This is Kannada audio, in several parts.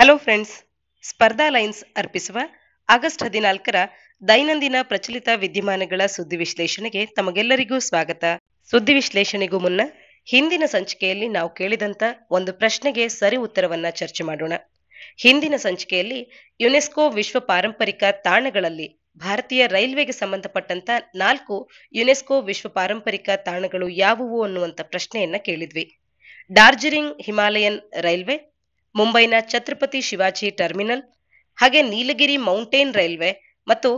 ಹಲೋ ಫ್ರೆಂಡ್ಸ್ ಸ್ಪರ್ಧಾ ಲೈನ್ಸ್ ಅರ್ಪಿಸುವ ಆಗಸ್ಟ್ ಹದಿನಾಲ್ಕರ ದೈನಂದಿನ ಪ್ರಚಲಿತ ವಿದ್ಯಮಾನಗಳ ಸುದ್ದಿ ವಿಶ್ಲೇಷಣೆಗೆ ತಮಗೆಲ್ಲರಿಗೂ ಸ್ವಾಗತ ಸುದ್ದಿ ವಿಶ್ಲೇಷಣೆಗೂ ಮುನ್ನ ಹಿಂದಿನ ಸಂಚಿಕೆಯಲ್ಲಿ ನಾವು ಕೇಳಿದಂತ ಒಂದು ಪ್ರಶ್ನೆಗೆ ಸರಿ ಉತ್ತರವನ್ನ ಚರ್ಚೆ ಮಾಡೋಣ ಹಿಂದಿನ ಸಂಚಿಕೆಯಲ್ಲಿ ಯುನೆಸ್ಕೋ ವಿಶ್ವ ಪಾರಂಪರಿಕ ತಾಣಗಳಲ್ಲಿ ಭಾರತೀಯ ರೈಲ್ವೆಗೆ ಸಂಬಂಧಪಟ್ಟಂತ ನಾಲ್ಕು ಯುನೆಸ್ಕೋ ವಿಶ್ವ ಪಾರಂಪರಿಕ ತಾಣಗಳು ಯಾವುವು ಅನ್ನುವಂತ ಪ್ರಶ್ನೆಯನ್ನ ಕೇಳಿದ್ವಿ ಡಾರ್ಜಿಲಿಂಗ್ ಹಿಮಾಲಯನ್ ರೈಲ್ವೆ ಮುಂಬೈನ ಛತ್ರಪತಿ ಶಿವಾಜಿ ಟರ್ಮಿನಲ್ ಹಾಗೆ ನೀಲಗಿರಿ ಮೌಂಟೇನ್ ರೈಲ್ವೆ ಮತ್ತು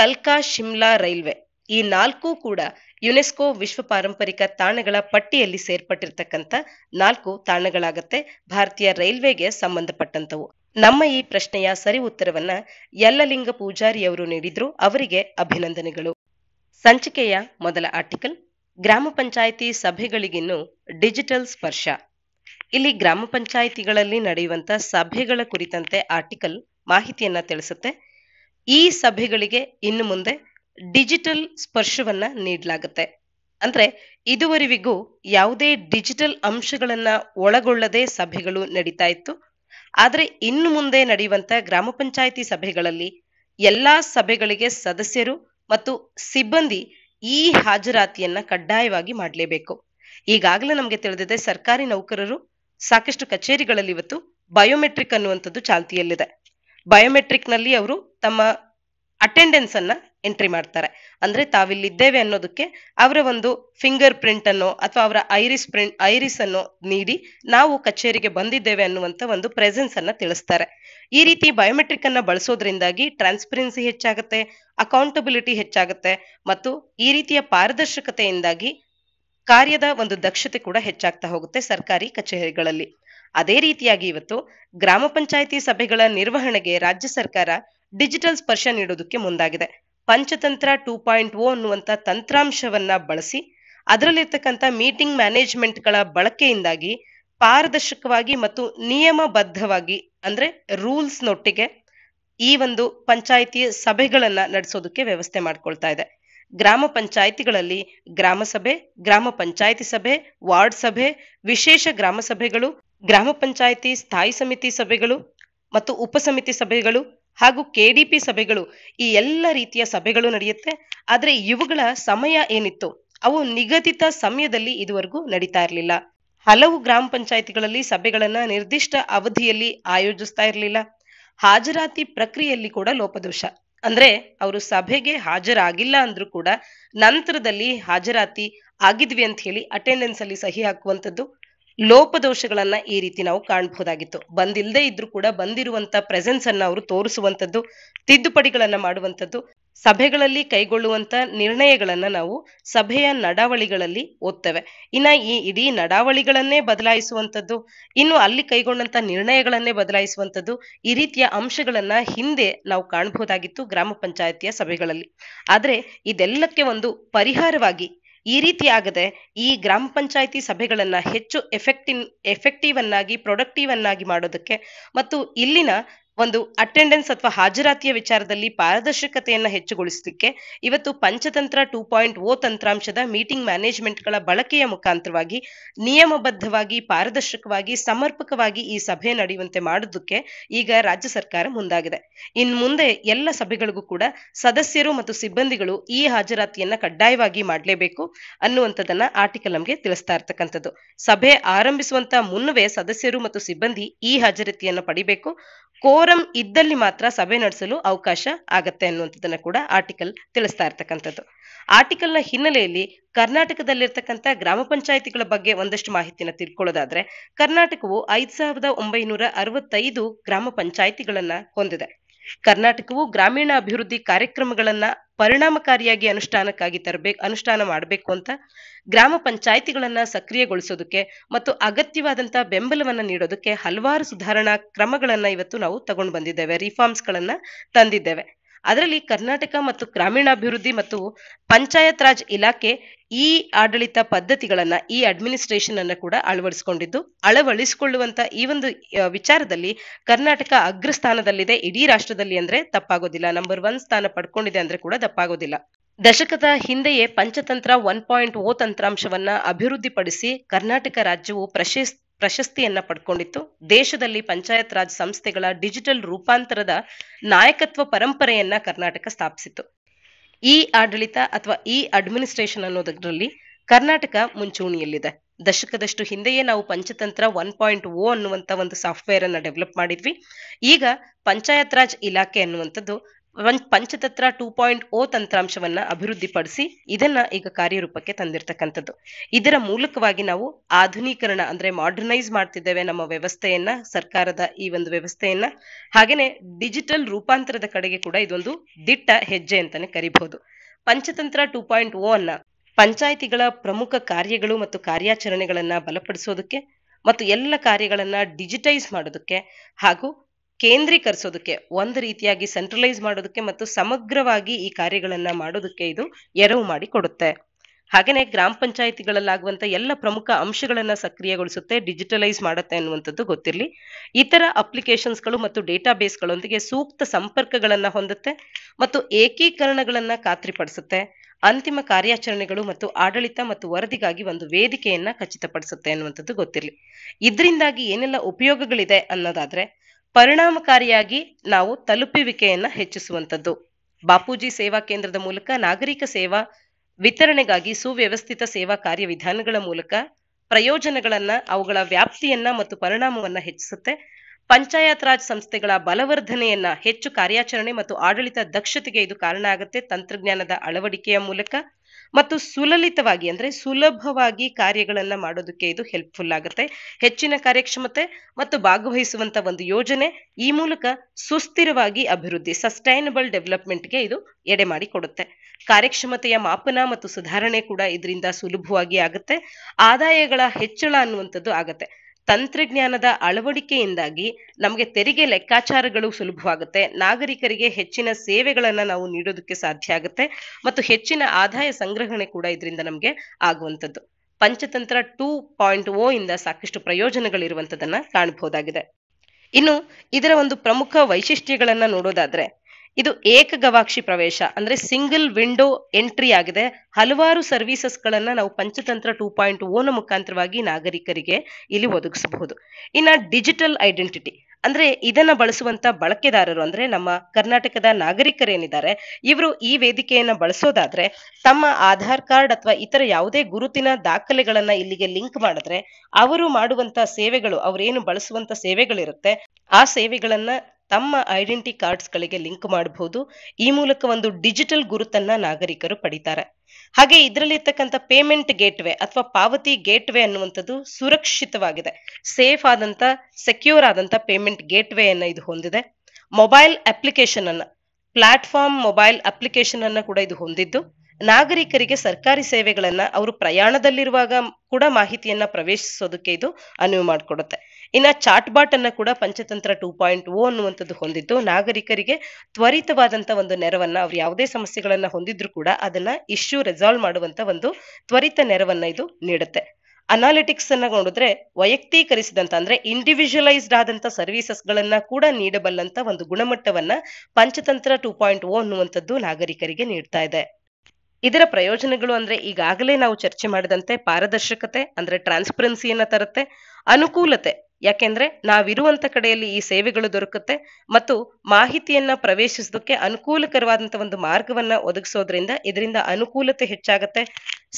ಕಲ್ಕಾ ಶಿಮ್ಲಾ ರೈಲ್ವೆ ಈ ನಾಲ್ಕು ಕೂಡ ಯುನೆಸ್ಕೋ ವಿಶ್ವ ಪಾರಂಪರಿಕ ತಾಣಗಳ ಪಟ್ಟಿಯಲ್ಲಿ ಸೇರ್ಪಟ್ಟಿರ್ತಕ್ಕಂಥ ನಾಲ್ಕು ತಾಣಗಳಾಗತ್ತೆ ಭಾರತೀಯ ರೈಲ್ವೆಗೆ ಸಂಬಂಧಪಟ್ಟಂತವು ನಮ್ಮ ಈ ಪ್ರಶ್ನೆಯ ಸರಿ ಉತ್ತರವನ್ನ ಯಲ್ಲಲಿಂಗ ಪೂಜಾರಿಯವರು ನೀಡಿದ್ರು ಅವರಿಗೆ ಅಭಿನಂದನೆಗಳು ಸಂಚಿಕೆಯ ಮೊದಲ ಆರ್ಟಿಕಲ್ ಗ್ರಾಮ ಪಂಚಾಯಿತಿ ಸಭೆಗಳಿಗಿನ್ನು ಡಿಜಿಟಲ್ ಸ್ಪರ್ಶ ಇಲ್ಲಿ ಗ್ರಾಮ ಪಂಚಾಯಿತಿಗಳಲ್ಲಿ ನಡೆಯುವಂತ ಸಭೆಗಳ ಕುರಿತಂತೆ ಆರ್ಟಿಕಲ್ ಮಾಹಿತಿಯನ್ನ ತಿಳಿಸುತ್ತೆ ಈ ಸಭೆಗಳಿಗೆ ಇನ್ನು ಮುಂದೆ ಡಿಜಿಟಲ್ ಸ್ಪರ್ಶವನ್ನ ನೀಡಲಾಗುತ್ತೆ ಅಂದ್ರೆ ಇದುವರೆವಿಗೂ ಯಾವುದೇ ಡಿಜಿಟಲ್ ಅಂಶಗಳನ್ನ ಒಳಗೊಳ್ಳದೆ ಸಭೆಗಳು ನಡೀತಾ ಇತ್ತು ಆದರೆ ಇನ್ನು ಮುಂದೆ ನಡೆಯುವಂತ ಗ್ರಾಮ ಪಂಚಾಯಿತಿ ಸಭೆಗಳಲ್ಲಿ ಎಲ್ಲಾ ಸಭೆಗಳಿಗೆ ಸದಸ್ಯರು ಮತ್ತು ಸಿಬ್ಬಂದಿ ಈ ಹಾಜರಾತಿಯನ್ನ ಕಡ್ಡಾಯವಾಗಿ ಮಾಡಲೇಬೇಕು ಈಗಾಗಲೇ ನಮಗೆ ತಿಳಿದಿದೆ ಸರ್ಕಾರಿ ನೌಕರರು ಸಾಕಷ್ಟು ಕಚೇರಿಗಳಲ್ಲಿ ಇವತ್ತು ಬಯೋಮೆಟ್ರಿಕ್ ಅನ್ನುವಂಥದ್ದು ಚಾಲ್ತಿಯಲ್ಲಿದೆ ಬಯೋಮೆಟ್ರಿಕ್ ನಲ್ಲಿ ಅವರು ತಮ್ಮ ಅಟೆಂಡೆನ್ಸ್ ಅನ್ನ ಎಂಟ್ರಿ ಮಾಡ್ತಾರೆ ಅಂದ್ರೆ ತಾವಿಲ್ಲಿದ್ದೇವೆ ಅನ್ನೋದಕ್ಕೆ ಅವರ ಒಂದು ಫಿಂಗರ್ ಪ್ರಿಂಟ್ ಅನ್ನೋ ಅಥವಾ ಅವರ ಐರಿಸ್ ಪ್ರಿಂಟ್ ಐರಿಸ್ ಅನ್ನು ನೀಡಿ ನಾವು ಕಚೇರಿಗೆ ಬಂದಿದ್ದೇವೆ ಅನ್ನುವಂತ ಒಂದು ಪ್ರೆಸೆನ್ಸ್ ಅನ್ನ ತಿಳಿಸ್ತಾರೆ ಈ ರೀತಿ ಬಯೋಮೆಟ್ರಿಕ್ ಅನ್ನ ಬಳಸೋದ್ರಿಂದಾಗಿ ಟ್ರಾನ್ಸ್ಪರೆನ್ಸಿ ಹೆಚ್ಚಾಗುತ್ತೆ ಅಕೌಂಟಬಿಲಿಟಿ ಹೆಚ್ಚಾಗುತ್ತೆ ಮತ್ತು ಈ ರೀತಿಯ ಪಾರದರ್ಶಕತೆಯಿಂದಾಗಿ ಕಾರ್ಯದ ಒಂದು ದಕ್ಷತೆ ಕೂಡ ಹೆಚ್ಚಾಗ್ತಾ ಹೋಗುತ್ತೆ ಸರ್ಕಾರಿ ಕಚೇರಿಗಳಲ್ಲಿ ಅದೇ ರೀತಿಯಾಗಿ ಇವತ್ತು ಗ್ರಾಮ ಪಂಚಾಯಿತಿ ಸಭೆಗಳ ನಿರ್ವಹಣೆಗೆ ರಾಜ್ಯ ಸರ್ಕಾರ ಡಿಜಿಟಲ್ ಸ್ಪರ್ಶ ನೀಡೋದಕ್ಕೆ ಮುಂದಾಗಿದೆ ಪಂಚತಂತ್ರ ಟೂ ಪಾಯಿಂಟ್ ಓ ಅನ್ನುವಂತ ತಂತ್ರಾಂಶವನ್ನ ಬಳಸಿ ಅದರಲ್ಲಿರ್ತಕ್ಕಂಥ ಮೀಟಿಂಗ್ ಮ್ಯಾನೇಜ್ಮೆಂಟ್ಗಳ ಬಳಕೆಯಿಂದಾಗಿ ಪಾರದರ್ಶಕವಾಗಿ ಮತ್ತು ನಿಯಮಬದ್ಧವಾಗಿ ಅಂದ್ರೆ ರೂಲ್ಸ್ ನೊಟ್ಟಿಗೆ ಈ ಒಂದು ಪಂಚಾಯಿತಿ ಸಭೆಗಳನ್ನ ನಡೆಸೋದಕ್ಕೆ ವ್ಯವಸ್ಥೆ ಮಾಡ್ಕೊಳ್ತಾ ಇದೆ ಗ್ರಾಮ ಪಂಚಾಯಿತಿಗಳಲ್ಲಿ ಗ್ರಾಮ ಸಭೆ ಗ್ರಾಮ ಪಂಚಾಯಿತಿ ಸಭೆ ವಾರ್ಡ್ ಸಭೆ ವಿಶೇಷ ಗ್ರಾಮ ಸಭೆಗಳು ಗ್ರಾಮ ಪಂಚಾಯಿತಿ ಸ್ಥಾಯಿ ಸಮಿತಿ ಸಭೆಗಳು ಮತ್ತು ಉಪಸಮಿತಿ ಸಭೆಗಳು ಹಾಗೂ ಕೆಡಿಪಿ ಸಭೆಗಳು ಈ ಎಲ್ಲ ರೀತಿಯ ಸಭೆಗಳು ನಡೆಯುತ್ತೆ ಆದರೆ ಇವುಗಳ ಸಮಯ ಏನಿತ್ತು ಅವು ನಿಗದಿತ ಸಮಯದಲ್ಲಿ ಇದುವರೆಗೂ ನಡೀತಾ ಇರಲಿಲ್ಲ ಹಲವು ಗ್ರಾಮ ಪಂಚಾಯಿತಿಗಳಲ್ಲಿ ಸಭೆಗಳನ್ನ ನಿರ್ದಿಷ್ಟ ಅವಧಿಯಲ್ಲಿ ಆಯೋಜಿಸ್ತಾ ಇರಲಿಲ್ಲ ಹಾಜರಾತಿ ಪ್ರಕ್ರಿಯೆಯಲ್ಲಿ ಕೂಡ ಲೋಪದೋಷ ಅಂದ್ರೆ ಅವರು ಸಭೆಗೆ ಹಾಜರಾಗಿಲ್ಲ ಅಂದ್ರೂ ಕೂಡ ನಂತರದಲ್ಲಿ ಹಾಜರಾತಿ ಆಗಿದ್ವಿ ಅಂತ ಹೇಳಿ ಅಟೆಂಡೆನ್ಸ್ ಅಲ್ಲಿ ಸಹಿ ಹಾಕುವಂಥದ್ದು ಲೋಪದೋಷಗಳನ್ನ ಈ ರೀತಿ ನಾವು ಕಾಣಬಹುದಾಗಿತ್ತು ಬಂದಿಲ್ಲದೆ ಇದ್ರೂ ಕೂಡ ಬಂದಿರುವಂತ ಪ್ರೆಸೆನ್ಸ್ ಅನ್ನ ಅವರು ತೋರಿಸುವಂತದ್ದು ತಿದ್ದುಪಡಿಗಳನ್ನ ಮಾಡುವಂತದ್ದು ಸಭೆಗಳಲ್ಲಿ ಕೈಗೊಳ್ಳುವಂತ ನಿರ್ಣಯಗಳನ್ನ ನಾವು ಸಭೆಯ ನಡಾವಳಿಗಳಲ್ಲಿ ಓದ್ತೇವೆ ಇನ್ನ ಈ ಇಡೀ ನಡಾವಳಿಗಳನ್ನೇ ಬದಲಾಯಿಸುವಂತದ್ದು ಇನ್ನು ಅಲ್ಲಿ ಕೈಗೊಂಡಂತ ನಿರ್ಣಯಗಳನ್ನೇ ಬದಲಾಯಿಸುವಂತದ್ದು ಈ ರೀತಿಯ ಅಂಶಗಳನ್ನ ಹಿಂದೆ ನಾವು ಕಾಣಬಹುದಾಗಿತ್ತು ಗ್ರಾಮ ಪಂಚಾಯತಿಯ ಸಭೆಗಳಲ್ಲಿ ಆದ್ರೆ ಇದೆಲ್ಲಕ್ಕೆ ಒಂದು ಪರಿಹಾರವಾಗಿ ಈ ರೀತಿ ಆಗದೆ ಈ ಗ್ರಾಮ ಪಂಚಾಯಿತಿ ಸಭೆಗಳನ್ನ ಹೆಚ್ಚು ಎಫೆಕ್ಟಿನ್ ಎಫೆಕ್ಟಿವ್ ಅನ್ನಾಗಿ ಪ್ರೊಡಕ್ಟಿವ್ ಅನ್ನಾಗಿ ಮಾಡೋದಕ್ಕೆ ಮತ್ತು ಇಲ್ಲಿನ ಒಂದು ಅಟೆಂಡೆನ್ಸ್ ಅಥವಾ ಹಾಜರಾತಿಯ ವಿಚಾರದಲ್ಲಿ ಪಾರದರ್ಶಕತೆಯನ್ನು ಹೆಚ್ಚುಗೊಳಿಸಲಿಕ್ಕೆ ಇವತ್ತು ಪಂಚತಂತ್ರ ಟೂ ಪಾಯಿಂಟ್ ಓ ತಂತ್ರಾಂಶದ ಮೀಟಿಂಗ್ ಮ್ಯಾನೇಜ್ಮೆಂಟ್ಗಳ ಬಳಕೆಯ ಮುಖಾಂತರವಾಗಿ ನಿಯಮಬದ್ಧವಾಗಿ ಪಾರದರ್ಶಕವಾಗಿ ಸಮರ್ಪಕವಾಗಿ ಈ ಸಭೆ ನಡೆಯುವಂತೆ ಮಾಡುವುದಕ್ಕೆ ಈಗ ರಾಜ್ಯ ಸರ್ಕಾರ ಮುಂದಾಗಿದೆ ಇನ್ನು ಮುಂದೆ ಎಲ್ಲ ಸಭೆಗಳಿಗೂ ಕೂಡ ಸದಸ್ಯರು ಮತ್ತು ಸಿಬ್ಬಂದಿಗಳು ಈ ಹಾಜರಾತಿಯನ್ನ ಕಡ್ಡಾಯವಾಗಿ ಮಾಡಲೇಬೇಕು ಅನ್ನುವಂಥದ್ದನ್ನ ಆರ್ಟಿಕಲ್ ನಮಗೆ ತಿಳಿಸ್ತಾ ಇರ್ತಕ್ಕಂಥದ್ದು ಸಭೆ ಆರಂಭಿಸುವಂತ ಮುನ್ನವೇ ಸದಸ್ಯರು ಮತ್ತು ಸಿಬ್ಬಂದಿ ಈ ಹಾಜರಾತಿಯನ್ನು ಪಡಿಬೇಕು ಕೋ ಕೋರಂ ಇದ್ದಲ್ಲಿ ಮಾತ್ರ ಸಭೆ ನಡೆಸಲು ಅವಕಾಶ ಆಗತ್ತೆ ಅನ್ನುವಂಥದ್ದನ್ನ ಕೂಡ ಆರ್ಟಿಕಲ್ ತಿಳಿಸ್ತಾ ಇರ್ತಕ್ಕಂಥದ್ದು ನ ಹಿನ್ನೆಲೆಯಲ್ಲಿ ಕರ್ನಾಟಕದಲ್ಲಿರ್ತಕ್ಕಂಥ ಗ್ರಾಮ ಪಂಚಾಯಿತಿಗಳ ಬಗ್ಗೆ ಒಂದಷ್ಟು ಮಾಹಿತಿನ ತಿಳ್ಕೊಳ್ಳೋದಾದ್ರೆ ಕರ್ನಾಟಕವು ಐದ್ ಸಾವಿರದ ಒಂಬೈನೂರ ಅರವತ್ತೈದು ಗ್ರಾಮ ಪಂಚಾಯಿತಿಗಳನ್ನ ಹೊಂದಿದೆ ಕರ್ನಾಟಕವು ಗ್ರಾಮೀಣ ಅಭಿವೃದ್ಧಿ ಕಾರ್ಯಕ್ರಮಗಳನ್ನ ಪರಿಣಾಮಕಾರಿಯಾಗಿ ಅನುಷ್ಠಾನಕ್ಕಾಗಿ ತರಬೇಕು ಅನುಷ್ಠಾನ ಮಾಡಬೇಕು ಅಂತ ಗ್ರಾಮ ಪಂಚಾಯಿತಿಗಳನ್ನ ಸಕ್ರಿಯಗೊಳಿಸೋದಕ್ಕೆ ಮತ್ತು ಅಗತ್ಯವಾದಂತಹ ಬೆಂಬಲವನ್ನ ನೀಡೋದಕ್ಕೆ ಹಲವಾರು ಸುಧಾರಣಾ ಕ್ರಮಗಳನ್ನ ಇವತ್ತು ನಾವು ತಗೊಂಡು ಬಂದಿದ್ದೇವೆ ರಿಫಾರ್ಮ್ಸ್ ಗಳನ್ನ ತಂದಿದ್ದೇವೆ ಅದರಲ್ಲಿ ಕರ್ನಾಟಕ ಮತ್ತು ಗ್ರಾಮೀಣಾಭಿವೃದ್ಧಿ ಮತ್ತು ಪಂಚಾಯತ್ ರಾಜ್ ಇಲಾಖೆ ಈ ಆಡಳಿತ ಪದ್ಧತಿಗಳನ್ನ ಈ ಅಡ್ಮಿನಿಸ್ಟ್ರೇಷನ್ ಅನ್ನ ಕೂಡ ಅಳವಡಿಸಿಕೊಂಡಿದ್ದು ಅಳವಡಿಸಿಕೊಳ್ಳುವಂತ ಈ ಒಂದು ವಿಚಾರದಲ್ಲಿ ಕರ್ನಾಟಕ ಅಗ್ರ ಸ್ಥಾನದಲ್ಲಿದೆ ಇಡೀ ರಾಷ್ಟ್ರದಲ್ಲಿ ಅಂದ್ರೆ ತಪ್ಪಾಗೋದಿಲ್ಲ ನಂಬರ್ ಒನ್ ಸ್ಥಾನ ಪಡ್ಕೊಂಡಿದೆ ಅಂದ್ರೆ ಕೂಡ ತಪ್ಪಾಗೋದಿಲ್ಲ ದಶಕದ ಹಿಂದೆಯೇ ಪಂಚತಂತ್ರ ಒನ್ ಪಾಯಿಂಟ್ ಓ ತಂತ್ರಾಂಶವನ್ನ ಅಭಿವೃದ್ಧಿಪಡಿಸಿ ಕರ್ನಾಟಕ ರಾಜ್ಯವು ಪ್ರಶಸ್ತಿ ಪ್ರಶಸ್ತಿಯನ್ನ ಪಡ್ಕೊಂಡಿತ್ತು ದೇಶದಲ್ಲಿ ಪಂಚಾಯತ್ ರಾಜ್ ಸಂಸ್ಥೆಗಳ ಡಿಜಿಟಲ್ ರೂಪಾಂತರದ ನಾಯಕತ್ವ ಪರಂಪರೆಯನ್ನ ಕರ್ನಾಟಕ ಸ್ಥಾಪಿಸಿತು ಇ ಆಡಳಿತ ಅಥವಾ ಇ ಅಡ್ಮಿನಿಸ್ಟ್ರೇಷನ್ ಅನ್ನೋದರಲ್ಲಿ ಕರ್ನಾಟಕ ಮುಂಚೂಣಿಯಲ್ಲಿದೆ ದಶಕದಷ್ಟು ಹಿಂದೆಯೇ ನಾವು ಪಂಚತಂತ್ರ ಒನ್ ಪಾಯಿಂಟ್ ಓ ಅನ್ನುವಂತ ಒಂದು ಸಾಫ್ಟ್ವೇರ್ ಅನ್ನ ಡೆವಲಪ್ ಮಾಡಿದ್ವಿ ಈಗ ಪಂಚಾಯತ್ ರಾಜ್ ಇಲಾಖೆ ಅನ್ನುವಂಥದ್ದು ಒಂದ್ ಪಂಚತಂತ್ರ ಟೂ ಪಾಯಿಂಟ್ ಓ ತಂತ್ರಾಂಶವನ್ನ ಅಭಿವೃದ್ಧಿಪಡಿಸಿ ಇದನ್ನ ಈಗ ಕಾರ್ಯರೂಪಕ್ಕೆ ತಂದಿರತಕ್ಕಂಥದ್ದು ಇದರ ಮೂಲಕವಾಗಿ ನಾವು ಆಧುನೀಕರಣ ಅಂದ್ರೆ ಮಾಡರ್ನೈಸ್ ಮಾಡ್ತಿದ್ದೇವೆ ನಮ್ಮ ವ್ಯವಸ್ಥೆಯನ್ನ ಸರ್ಕಾರದ ಈ ಒಂದು ವ್ಯವಸ್ಥೆಯನ್ನ ಹಾಗೇನೆ ಡಿಜಿಟಲ್ ರೂಪಾಂತರದ ಕಡೆಗೆ ಕೂಡ ಇದೊಂದು ದಿಟ್ಟ ಹೆಜ್ಜೆ ಅಂತಾನೆ ಕರಿಬಹುದು ಪಂಚತಂತ್ರ ಟೂ ಪಾಯಿಂಟ್ ಓ ಅನ್ನ ಪಂಚಾಯಿತಿಗಳ ಪ್ರಮುಖ ಕಾರ್ಯಗಳು ಮತ್ತು ಕಾರ್ಯಾಚರಣೆಗಳನ್ನ ಬಲಪಡಿಸೋದಕ್ಕೆ ಮತ್ತು ಎಲ್ಲ ಕಾರ್ಯಗಳನ್ನ ಡಿಜಿಟೈಸ್ ಮಾಡೋದಕ್ಕೆ ಹಾಗೂ ಕೇಂದ್ರೀಕರಿಸೋದಕ್ಕೆ ಒಂದು ರೀತಿಯಾಗಿ ಸೆಂಟ್ರಲೈಸ್ ಮಾಡೋದಕ್ಕೆ ಮತ್ತು ಸಮಗ್ರವಾಗಿ ಈ ಕಾರ್ಯಗಳನ್ನ ಮಾಡೋದಕ್ಕೆ ಇದು ಎರವು ಕೊಡುತ್ತೆ ಹಾಗೆಯೇ ಗ್ರಾಮ ಪಂಚಾಯಿತಿಗಳಲ್ಲಾಗುವಂತ ಎಲ್ಲ ಪ್ರಮುಖ ಅಂಶಗಳನ್ನ ಸಕ್ರಿಯಗೊಳಿಸುತ್ತೆ ಡಿಜಿಟಲೈಸ್ ಮಾಡುತ್ತೆ ಅನ್ನುವಂಥದ್ದು ಗೊತ್ತಿರಲಿ ಇತರ ಅಪ್ಲಿಕೇಶನ್ಸ್ಗಳು ಮತ್ತು ಡೇಟಾ ಬೇಸ್ಗಳೊಂದಿಗೆ ಸೂಕ್ತ ಸಂಪರ್ಕಗಳನ್ನ ಹೊಂದುತ್ತೆ ಮತ್ತು ಏಕೀಕರಣಗಳನ್ನ ಖಾತ್ರಿಪಡಿಸುತ್ತೆ ಅಂತಿಮ ಕಾರ್ಯಾಚರಣೆಗಳು ಮತ್ತು ಆಡಳಿತ ಮತ್ತು ವರದಿಗಾಗಿ ಒಂದು ವೇದಿಕೆಯನ್ನ ಖಚಿತಪಡಿಸುತ್ತೆ ಅನ್ನುವಂಥದ್ದು ಗೊತ್ತಿರಲಿ ಇದರಿಂದಾಗಿ ಏನೆಲ್ಲ ಉಪಯೋಗಗಳಿದೆ ಅನ್ನೋದಾದ್ರೆ ಪರಿಣಾಮಕಾರಿಯಾಗಿ ನಾವು ತಲುಪುವಿಕೆಯನ್ನ ಹೆಚ್ಚಿಸುವಂಥದ್ದು ಬಾಪೂಜಿ ಸೇವಾ ಕೇಂದ್ರದ ಮೂಲಕ ನಾಗರಿಕ ಸೇವಾ ವಿತರಣೆಗಾಗಿ ಸುವ್ಯವಸ್ಥಿತ ಸೇವಾ ಕಾರ್ಯವಿಧಾನಗಳ ಮೂಲಕ ಪ್ರಯೋಜನಗಳನ್ನ ಅವುಗಳ ವ್ಯಾಪ್ತಿಯನ್ನ ಮತ್ತು ಪರಿಣಾಮವನ್ನ ಹೆಚ್ಚಿಸುತ್ತೆ ಪಂಚಾಯತ್ ರಾಜ್ ಸಂಸ್ಥೆಗಳ ಬಲವರ್ಧನೆಯನ್ನ ಹೆಚ್ಚು ಕಾರ್ಯಾಚರಣೆ ಮತ್ತು ಆಡಳಿತ ದಕ್ಷತೆಗೆ ಇದು ಕಾರಣ ಆಗುತ್ತೆ ತಂತ್ರಜ್ಞಾನದ ಅಳವಡಿಕೆಯ ಮೂಲಕ ಮತ್ತು ಸುಲಲಿತವಾಗಿ ಅಂದ್ರೆ ಸುಲಭವಾಗಿ ಕಾರ್ಯಗಳನ್ನ ಮಾಡೋದಕ್ಕೆ ಇದು ಹೆಲ್ಪ್ಫುಲ್ ಆಗುತ್ತೆ ಹೆಚ್ಚಿನ ಕಾರ್ಯಕ್ಷಮತೆ ಮತ್ತು ಭಾಗವಹಿಸುವಂತ ಒಂದು ಯೋಜನೆ ಈ ಮೂಲಕ ಸುಸ್ಥಿರವಾಗಿ ಅಭಿವೃದ್ಧಿ ಸಸ್ಟೈನಬಲ್ ಡೆವಲಪ್ಮೆಂಟ್ಗೆ ಇದು ಎಡೆ ಕೊಡುತ್ತೆ ಕಾರ್ಯಕ್ಷಮತೆಯ ಮಾಪನ ಮತ್ತು ಸುಧಾರಣೆ ಕೂಡ ಇದರಿಂದ ಸುಲಭವಾಗಿ ಆಗುತ್ತೆ ಆದಾಯಗಳ ಹೆಚ್ಚಳ ಅನ್ನುವಂಥದ್ದು ಆಗತ್ತೆ ತಂತ್ರಜ್ಞಾನದ ಅಳವಡಿಕೆಯಿಂದಾಗಿ ನಮಗೆ ತೆರಿಗೆ ಲೆಕ್ಕಾಚಾರಗಳು ಸುಲಭವಾಗುತ್ತೆ ನಾಗರಿಕರಿಗೆ ಹೆಚ್ಚಿನ ಸೇವೆಗಳನ್ನು ನಾವು ನೀಡೋದಕ್ಕೆ ಸಾಧ್ಯ ಆಗುತ್ತೆ ಮತ್ತು ಹೆಚ್ಚಿನ ಆದಾಯ ಸಂಗ್ರಹಣೆ ಕೂಡ ಇದರಿಂದ ನಮಗೆ ಆಗುವಂಥದ್ದು ಪಂಚತಂತ್ರ ಟೂ ಪಾಯಿಂಟ್ ಓ ಇಂದ ಸಾಕಷ್ಟು ಪ್ರಯೋಜನಗಳಿರುವಂಥದ್ದನ್ನ ಕಾಣಬಹುದಾಗಿದೆ ಇನ್ನು ಇದರ ಒಂದು ಪ್ರಮುಖ ವೈಶಿಷ್ಟ್ಯಗಳನ್ನ ನೋಡೋದಾದ್ರೆ ಇದು ಏಕ ಗವಾಕ್ಷಿ ಪ್ರವೇಶ ಅಂದ್ರೆ ಸಿಂಗಲ್ ವಿಂಡೋ ಎಂಟ್ರಿ ಆಗಿದೆ ಹಲವಾರು ಸರ್ವಿಸಸ್ ಗಳನ್ನ ನಾವು ಪಂಚತಂತ್ರ ಟೂ ಪಾಯಿಂಟ್ ಓನ ಮುಖಾಂತರವಾಗಿ ನಾಗರಿಕರಿಗೆ ಇಲ್ಲಿ ಒದಗಿಸಬಹುದು ಇನ್ನ ಡಿಜಿಟಲ್ ಐಡೆಂಟಿಟಿ ಅಂದ್ರೆ ಇದನ್ನ ಬಳಸುವಂತ ಬಳಕೆದಾರರು ಅಂದ್ರೆ ನಮ್ಮ ಕರ್ನಾಟಕದ ನಾಗರಿಕರೇನಿದ್ದಾರೆ ಇವರು ಈ ವೇದಿಕೆಯನ್ನ ಬಳಸೋದಾದ್ರೆ ತಮ್ಮ ಆಧಾರ್ ಕಾರ್ಡ್ ಅಥವಾ ಇತರ ಯಾವುದೇ ಗುರುತಿನ ದಾಖಲೆಗಳನ್ನ ಇಲ್ಲಿಗೆ ಲಿಂಕ್ ಮಾಡಿದ್ರೆ ಅವರು ಮಾಡುವಂತ ಸೇವೆಗಳು ಅವರೇನು ಬಳಸುವಂತ ಸೇವೆಗಳಿರುತ್ತೆ ಆ ಸೇವೆಗಳನ್ನ ತಮ್ಮ ಐಡೆಂಟಿ ಗಳಿಗೆ ಲಿಂಕ್ ಮಾಡಬಹುದು ಈ ಮೂಲಕ ಒಂದು ಡಿಜಿಟಲ್ ಗುರುತನ್ನ ನಾಗರಿಕರು ಪಡಿತಾರೆ ಹಾಗೆ ಇದರಲ್ಲಿ ಇರ್ತಕ್ಕಂಥ ಪೇಮೆಂಟ್ ವೇ ಅಥವಾ ಪಾವತಿ ವೇ ಅನ್ನುವಂಥದ್ದು ಸುರಕ್ಷಿತವಾಗಿದೆ ಸೇಫ್ ಆದಂತ ಸೆಕ್ಯೂರ್ ಆದಂತ ಪೇಮೆಂಟ್ ವೇ ಅನ್ನ ಇದು ಹೊಂದಿದೆ ಮೊಬೈಲ್ ಅಪ್ಲಿಕೇಶನ್ ಅನ್ನ ಪ್ಲಾಟ್ಫಾರ್ಮ್ ಮೊಬೈಲ್ ಅಪ್ಲಿಕೇಶನ್ ಅನ್ನ ಕೂಡ ಇದು ಹೊಂದಿದ್ದು ನಾಗರಿಕರಿಗೆ ಸರ್ಕಾರಿ ಸೇವೆಗಳನ್ನ ಅವರು ಪ್ರಯಾಣದಲ್ಲಿರುವಾಗ ಕೂಡ ಮಾಹಿತಿಯನ್ನ ಪ್ರವೇಶಿಸೋದಕ್ಕೆ ಇದು ಅನುವು ಮಾಡಿಕೊಡುತ್ತೆ ಇನ್ನು ಚಾಟ್ ಬಾಟ್ ಅನ್ನ ಕೂಡ ಪಂಚತಂತ್ರ ಟೂ ಪಾಯಿಂಟ್ ಓ ಅನ್ನುವಂಥದ್ದು ಹೊಂದಿದ್ದು ನಾಗರಿಕರಿಗೆ ತ್ವರಿತವಾದಂತ ಒಂದು ನೆರವನ್ನ ಅವ್ರು ಯಾವುದೇ ಸಮಸ್ಯೆಗಳನ್ನ ಹೊಂದಿದ್ರು ಕೂಡ ಅದನ್ನ ಇಶ್ಯೂ ರೆಸಾಲ್ವ್ ಮಾಡುವಂತ ಒಂದು ತ್ವರಿತ ನೆರವನ್ನ ಇದು ನೀಡುತ್ತೆ ಅನಾಲಿಟಿಕ್ಸ್ ಅನ್ನ ನೋಡಿದ್ರೆ ವೈಯಕ್ತೀಕರಿಸಿದಂತ ಅಂದ್ರೆ ಇಂಡಿವಿಜುವಲೈಸ್ಡ್ ಆದಂತ ಸರ್ವಿಸಸ್ ಕೂಡ ನೀಡಬಲ್ಲಂತ ಒಂದು ಗುಣಮಟ್ಟವನ್ನ ಪಂಚತಂತ್ರ ಟೂ ಪಾಯಿಂಟ್ ಓ ಅನ್ನುವಂಥದ್ದು ನಾಗರಿಕರಿಗೆ ನೀಡ್ತಾ ಇದೆ ಇದರ ಪ್ರಯೋಜನಗಳು ಅಂದ್ರೆ ಈಗಾಗಲೇ ನಾವು ಚರ್ಚೆ ಮಾಡಿದಂತೆ ಪಾರದರ್ಶಕತೆ ಅಂದ್ರೆ ಟ್ರಾನ್ಸ್ಪರೆನ್ಸಿಯನ್ನ ತರುತ್ತೆ ಅನುಕೂಲತೆ ಯಾಕೆಂದ್ರೆ ನಾವಿರುವಂತ ಕಡೆಯಲ್ಲಿ ಈ ಸೇವೆಗಳು ದೊರಕುತ್ತೆ ಮತ್ತು ಮಾಹಿತಿಯನ್ನ ಪ್ರವೇಶಿಸೋದಕ್ಕೆ ಅನುಕೂಲಕರವಾದಂತಹ ಒಂದು ಮಾರ್ಗವನ್ನ ಒದಗಿಸೋದ್ರಿಂದ ಇದರಿಂದ ಅನುಕೂಲತೆ ಹೆಚ್ಚಾಗತ್ತೆ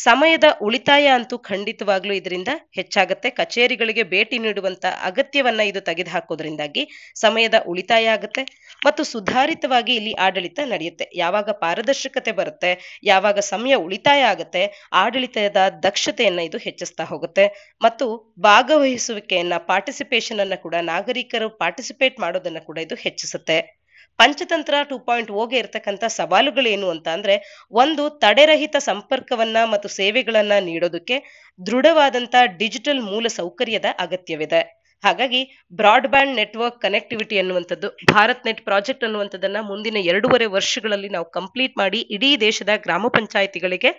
ಸಮಯದ ಉಳಿತಾಯ ಅಂತೂ ಖಂಡಿತವಾಗ್ಲೂ ಇದರಿಂದ ಹೆಚ್ಚಾಗತ್ತೆ ಕಚೇರಿಗಳಿಗೆ ಭೇಟಿ ನೀಡುವಂತ ಅಗತ್ಯವನ್ನ ಇದು ತೆಗೆದು ಹಾಕೋದ್ರಿಂದಾಗಿ ಸಮಯದ ಉಳಿತಾಯ ಆಗುತ್ತೆ ಮತ್ತು ಸುಧಾರಿತವಾಗಿ ಇಲ್ಲಿ ಆಡಳಿತ ನಡೆಯುತ್ತೆ ಯಾವಾಗ ಪಾರದರ್ಶಕತೆ ಬರುತ್ತೆ ಯಾವಾಗ ಸಮಯ ಉಳಿತಾಯ ಆಗುತ್ತೆ ಆಡಳಿತದ ದಕ್ಷತೆಯನ್ನ ಇದು ಹೆಚ್ಚಿಸ್ತಾ ಹೋಗುತ್ತೆ ಮತ್ತು ಭಾಗವಹಿಸುವಿಕೆಯನ್ನ ಪಾಠ ಪಾರ್ಟಿಸಿಪೇಷನ್ ಅನ್ನ ಕೂಡ ನಾಗರಿಕರು ಪಾರ್ಟಿಸಿಪೇಟ್ ಮಾಡೋದನ್ನ ಕೂಡ ಇದು ಹೆಚ್ಚಿಸುತ್ತೆ ಪಂಚತಂತ್ರ ಟೂ ಪಾಯಿಂಟ್ ಓಗೆ ಇರತಕ್ಕಂತ ಸವಾಲುಗಳೇನು ಅಂತ ಅಂದ್ರೆ ಒಂದು ತಡೆರಹಿತ ಸಂಪರ್ಕವನ್ನ ಮತ್ತು ಸೇವೆಗಳನ್ನ ನೀಡೋದಕ್ಕೆ ದೃಢವಾದಂತ ಡಿಜಿಟಲ್ ಮೂಲ ಸೌಕರ್ಯದ ಅಗತ್ಯವಿದೆ ಹಾಗಾಗಿ ಬ್ರಾಡ್ಬ್ಯಾಂಡ್ ನೆಟ್ವರ್ಕ್ ಕನೆಕ್ಟಿವಿಟಿ ಅನ್ನುವಂಥದ್ದು ಭಾರತ್ ನೆಟ್ ಪ್ರಾಜೆಕ್ಟ್ ಅನ್ನುವಂಥದ್ದನ್ನ ಮುಂದಿನ ಎರಡೂವರೆ ವರ್ಷಗಳಲ್ಲಿ ನಾವು ಕಂಪ್ಲೀಟ್ ಮಾಡಿ ಇಡೀ ದೇಶದ ಗ್ರಾಮ ಪಂಚಾಯಿತಿಗಳಿಗೆ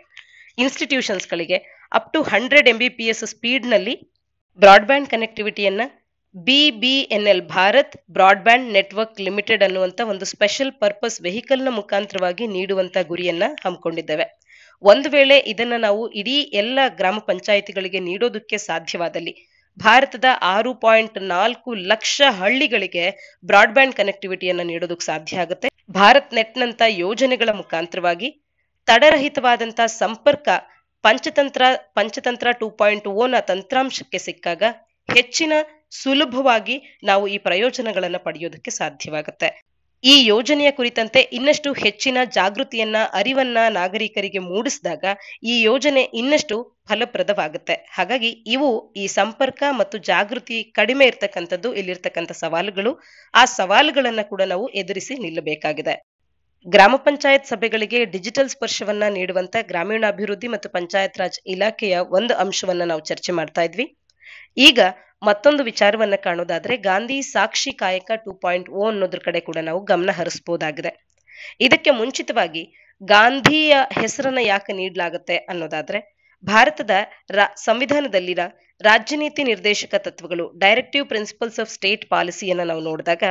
ಇನ್ಸ್ಟಿಟ್ಯೂಷನ್ಸ್ಗಳಿಗೆ up to hundred M B P S ಸ್ಪೀಡ್ನಲ್ಲಿ ಬ್ರಾಡ್ಬ್ಯಾಂಡ್ ಕನೆಕ್ಟಿವಿಟಿಯನ್ನ B B N L Bharat broadband network limited ಅನ್ನುವಂಥ ಒಂದು ಸ್ಪೆಷಲ್ ಪರ್ಪಸ್ ವೆಹಿಕಲ್ನ ಮುಖಾಂತರವಾಗಿ ನೀಡುವಂಥ ಗುರಿಯನ್ನ ಹಮ್ಮಿಕೊಂಡಿದ್ದೇವೆ ಒಂದು ವೇಳೆ ಇದನ್ನ ನಾವು ಇಡೀ ಎಲ್ಲ ಗ್ರಾಮ ಪಂಚಾಯಿತಿಗಳಿಗೆ ನೀಡೋದಕ್ಕೆ ಸಾಧ್ಯವಾದಲ್ಲಿ ಭಾರತದ ಆರು ಪಾಯಿಂಟ್ ನಾಲ್ಕು ಲಕ್ಷ ಹಳ್ಳಿಗಳಿಗೆ ಬ್ರಾಡ್ಬ್ಯಾಂಡ್ ಕನೆಕ್ಟಿವಿಟಿಯನ್ನ ನೀಡೋದಕ್ಕೆ ಸಾಧ್ಯ ಆಗುತ್ತೆ ಭಾರತ್ ನೆಟ್ನಂತ ಯೋಜನೆಗಳ ಮುಖಾಂತರವಾಗಿ ತಡರಹಿತವಾದಂತಹ ಸಂಪರ್ಕ ಪಂಚತಂತ್ರ ಪಂಚತಂತ್ರ ಟೂ ಪಾಯಿಂಟ್ ಓನ ತಂತ್ರಾಂಶಕ್ಕೆ ಸಿಕ್ಕಾಗ ಹೆಚ್ಚಿನ ಸುಲಭವಾಗಿ ನಾವು ಈ ಪ್ರಯೋಜನಗಳನ್ನು ಪಡೆಯೋದಕ್ಕೆ ಸಾಧ್ಯವಾಗುತ್ತೆ ಈ ಯೋಜನೆಯ ಕುರಿತಂತೆ ಇನ್ನಷ್ಟು ಹೆಚ್ಚಿನ ಜಾಗೃತಿಯನ್ನ ಅರಿವನ್ನ ನಾಗರಿಕರಿಗೆ ಮೂಡಿಸಿದಾಗ ಈ ಯೋಜನೆ ಇನ್ನಷ್ಟು ಫಲಪ್ರದವಾಗುತ್ತೆ ಹಾಗಾಗಿ ಇವು ಈ ಸಂಪರ್ಕ ಮತ್ತು ಜಾಗೃತಿ ಕಡಿಮೆ ಇರ್ತಕ್ಕಂಥದ್ದು ಇಲ್ಲಿರ್ತಕ್ಕಂಥ ಸವಾಲುಗಳು ಆ ಸವಾಲುಗಳನ್ನ ಕೂಡ ನಾವು ಎದುರಿಸಿ ನಿಲ್ಲಬೇಕಾಗಿದೆ ಗ್ರಾಮ ಪಂಚಾಯತ್ ಸಭೆಗಳಿಗೆ ಡಿಜಿಟಲ್ ಸ್ಪರ್ಶವನ್ನ ನೀಡುವಂತ ಗ್ರಾಮೀಣಾಭಿವೃದ್ಧಿ ಮತ್ತು ಪಂಚಾಯತ್ ರಾಜ್ ಇಲಾಖೆಯ ಒಂದು ಅಂಶವನ್ನ ನಾವು ಚರ್ಚೆ ಮಾಡ್ತಾ ಇದ್ವಿ ಈಗ ಮತ್ತೊಂದು ವಿಚಾರವನ್ನ ಕಾಣೋದಾದ್ರೆ ಗಾಂಧಿ ಸಾಕ್ಷಿ ಕಾಯಕ ಟೂ ಪಾಯಿಂಟ್ ಓ ಅನ್ನೋದ್ರ ಕಡೆ ಕೂಡ ನಾವು ಗಮನ ಹರಿಸಬಹುದಾಗಿದೆ ಇದಕ್ಕೆ ಮುಂಚಿತವಾಗಿ ಗಾಂಧಿಯ ಹೆಸರನ್ನ ಯಾಕೆ ನೀಡಲಾಗುತ್ತೆ ಅನ್ನೋದಾದ್ರೆ ಭಾರತದ ಸಂವಿಧಾನದಲ್ಲಿನ ರಾಜ್ಯ ನೀತಿ ನಿರ್ದೇಶಕ ತತ್ವಗಳು ಡೈರೆಕ್ಟಿವ್ ಪ್ರಿನ್ಸಿಪಲ್ಸ್ ಆಫ್ ಸ್ಟೇಟ್ ಪಾಲಿಸಿಯನ್ನ ನಾವು ನೋಡಿದಾಗ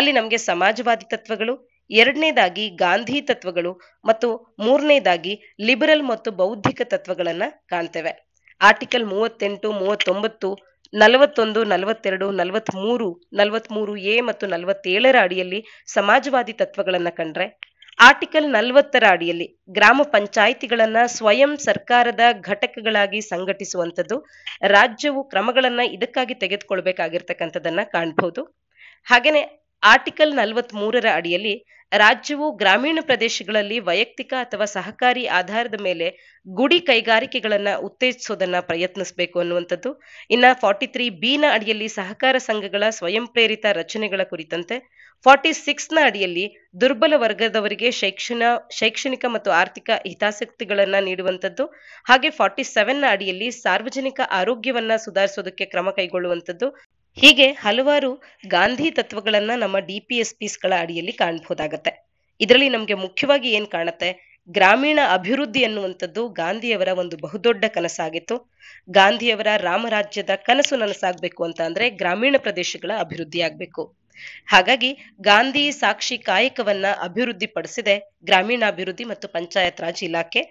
ಅಲ್ಲಿ ನಮಗೆ ಸಮಾಜವಾದಿ ತತ್ವಗಳು ಎರಡನೇದಾಗಿ ಗಾಂಧಿ ತತ್ವಗಳು ಮತ್ತು ಮೂರನೇದಾಗಿ ಲಿಬರಲ್ ಮತ್ತು ಬೌದ್ಧಿಕ ತತ್ವಗಳನ್ನ ಕಾಣ್ತೇವೆ ಆರ್ಟಿಕಲ್ ಮೂವತ್ತೆಂಟು ಮೂವತ್ತೊಂಬತ್ತು ನಲವತ್ತೊಂದು ನಲವತ್ತೆರಡು ನಲವತ್ತ್ಮೂರು ಮೂರು ಮೂರು ಎ ಮತ್ತು ನಲವತ್ತೇಳರ ಅಡಿಯಲ್ಲಿ ಸಮಾಜವಾದಿ ತತ್ವಗಳನ್ನ ಕಂಡ್ರೆ ಆರ್ಟಿಕಲ್ ನಲವತ್ತರ ಅಡಿಯಲ್ಲಿ ಗ್ರಾಮ ಪಂಚಾಯಿತಿಗಳನ್ನ ಸ್ವಯಂ ಸರ್ಕಾರದ ಘಟಕಗಳಾಗಿ ಸಂಘಟಿಸುವಂಥದ್ದು ರಾಜ್ಯವು ಕ್ರಮಗಳನ್ನ ಇದಕ್ಕಾಗಿ ತೆಗೆದುಕೊಳ್ಬೇಕಾಗಿರ್ತಕ್ಕಂಥದ್ದನ್ನ ಕಾಣ್ಬಹುದು ಹಾಗೇನೆ ಆರ್ಟಿಕಲ್ ನಲವತ್ತ್ ಮೂರರ ಅಡಿಯಲ್ಲಿ ರಾಜ್ಯವು ಗ್ರಾಮೀಣ ಪ್ರದೇಶಗಳಲ್ಲಿ ವೈಯಕ್ತಿಕ ಅಥವಾ ಸಹಕಾರಿ ಆಧಾರದ ಮೇಲೆ ಗುಡಿ ಕೈಗಾರಿಕೆಗಳನ್ನ ಉತ್ತೇಜಿಸೋದನ್ನ ಪ್ರಯತ್ನಿಸಬೇಕು ಅನ್ನುವಂಥದ್ದು ಇನ್ನ ಫಾರ್ಟಿ ತ್ರೀ ಬಿ ನ ಅಡಿಯಲ್ಲಿ ಸಹಕಾರ ಸಂಘಗಳ ಸ್ವಯಂ ಪ್ರೇರಿತ ರಚನೆಗಳ ಕುರಿತಂತೆ ಫಾರ್ಟಿ ಸಿಕ್ಸ್ ನ ಅಡಿಯಲ್ಲಿ ದುರ್ಬಲ ವರ್ಗದವರಿಗೆ ಶೈಕ್ಷಣ ಶೈಕ್ಷಣಿಕ ಮತ್ತು ಆರ್ಥಿಕ ಹಿತಾಸಕ್ತಿಗಳನ್ನ ನೀಡುವಂಥದ್ದು ಹಾಗೆ ಫಾರ್ಟಿ ಸೆವೆನ್ ನ ಅಡಿಯಲ್ಲಿ ಸಾರ್ವಜನಿಕ ಆರೋಗ್ಯವನ್ನ ಸುಧಾರಿಸೋದಕ್ಕೆ ಕ್ರಮ ಕೈಗೊಳ್ಳುವಂಥದ್ದು ಹೀಗೆ ಹಲವಾರು ಗಾಂಧಿ ತತ್ವಗಳನ್ನ ನಮ್ಮ ಡಿ ಪಿ ಎಸ್ ಪಿಸ್ಗಳ ಅಡಿಯಲ್ಲಿ ಕಾಣಬಹುದಾಗತ್ತೆ ಇದರಲ್ಲಿ ನಮಗೆ ಮುಖ್ಯವಾಗಿ ಏನ್ ಕಾಣುತ್ತೆ ಗ್ರಾಮೀಣ ಅಭಿವೃದ್ಧಿ ಅನ್ನುವಂಥದ್ದು ಗಾಂಧಿಯವರ ಒಂದು ಬಹುದೊಡ್ಡ ಕನಸಾಗಿತ್ತು ಗಾಂಧಿಯವರ ರಾಮರಾಜ್ಯದ ಕನಸು ನನಸಾಗಬೇಕು ಅಂತ ಅಂದ್ರೆ ಗ್ರಾಮೀಣ ಪ್ರದೇಶಗಳ ಅಭಿವೃದ್ಧಿ ಆಗ್ಬೇಕು ಹಾಗಾಗಿ ಗಾಂಧಿ ಸಾಕ್ಷಿ ಕಾಯಕವನ್ನ ಅಭಿವೃದ್ಧಿ ಪಡಿಸಿದೆ ಗ್ರಾಮೀಣಾಭಿವೃದ್ಧಿ ಮತ್ತು ಪಂಚಾಯತ್ ರಾಜ್ ಇಲಾಖೆ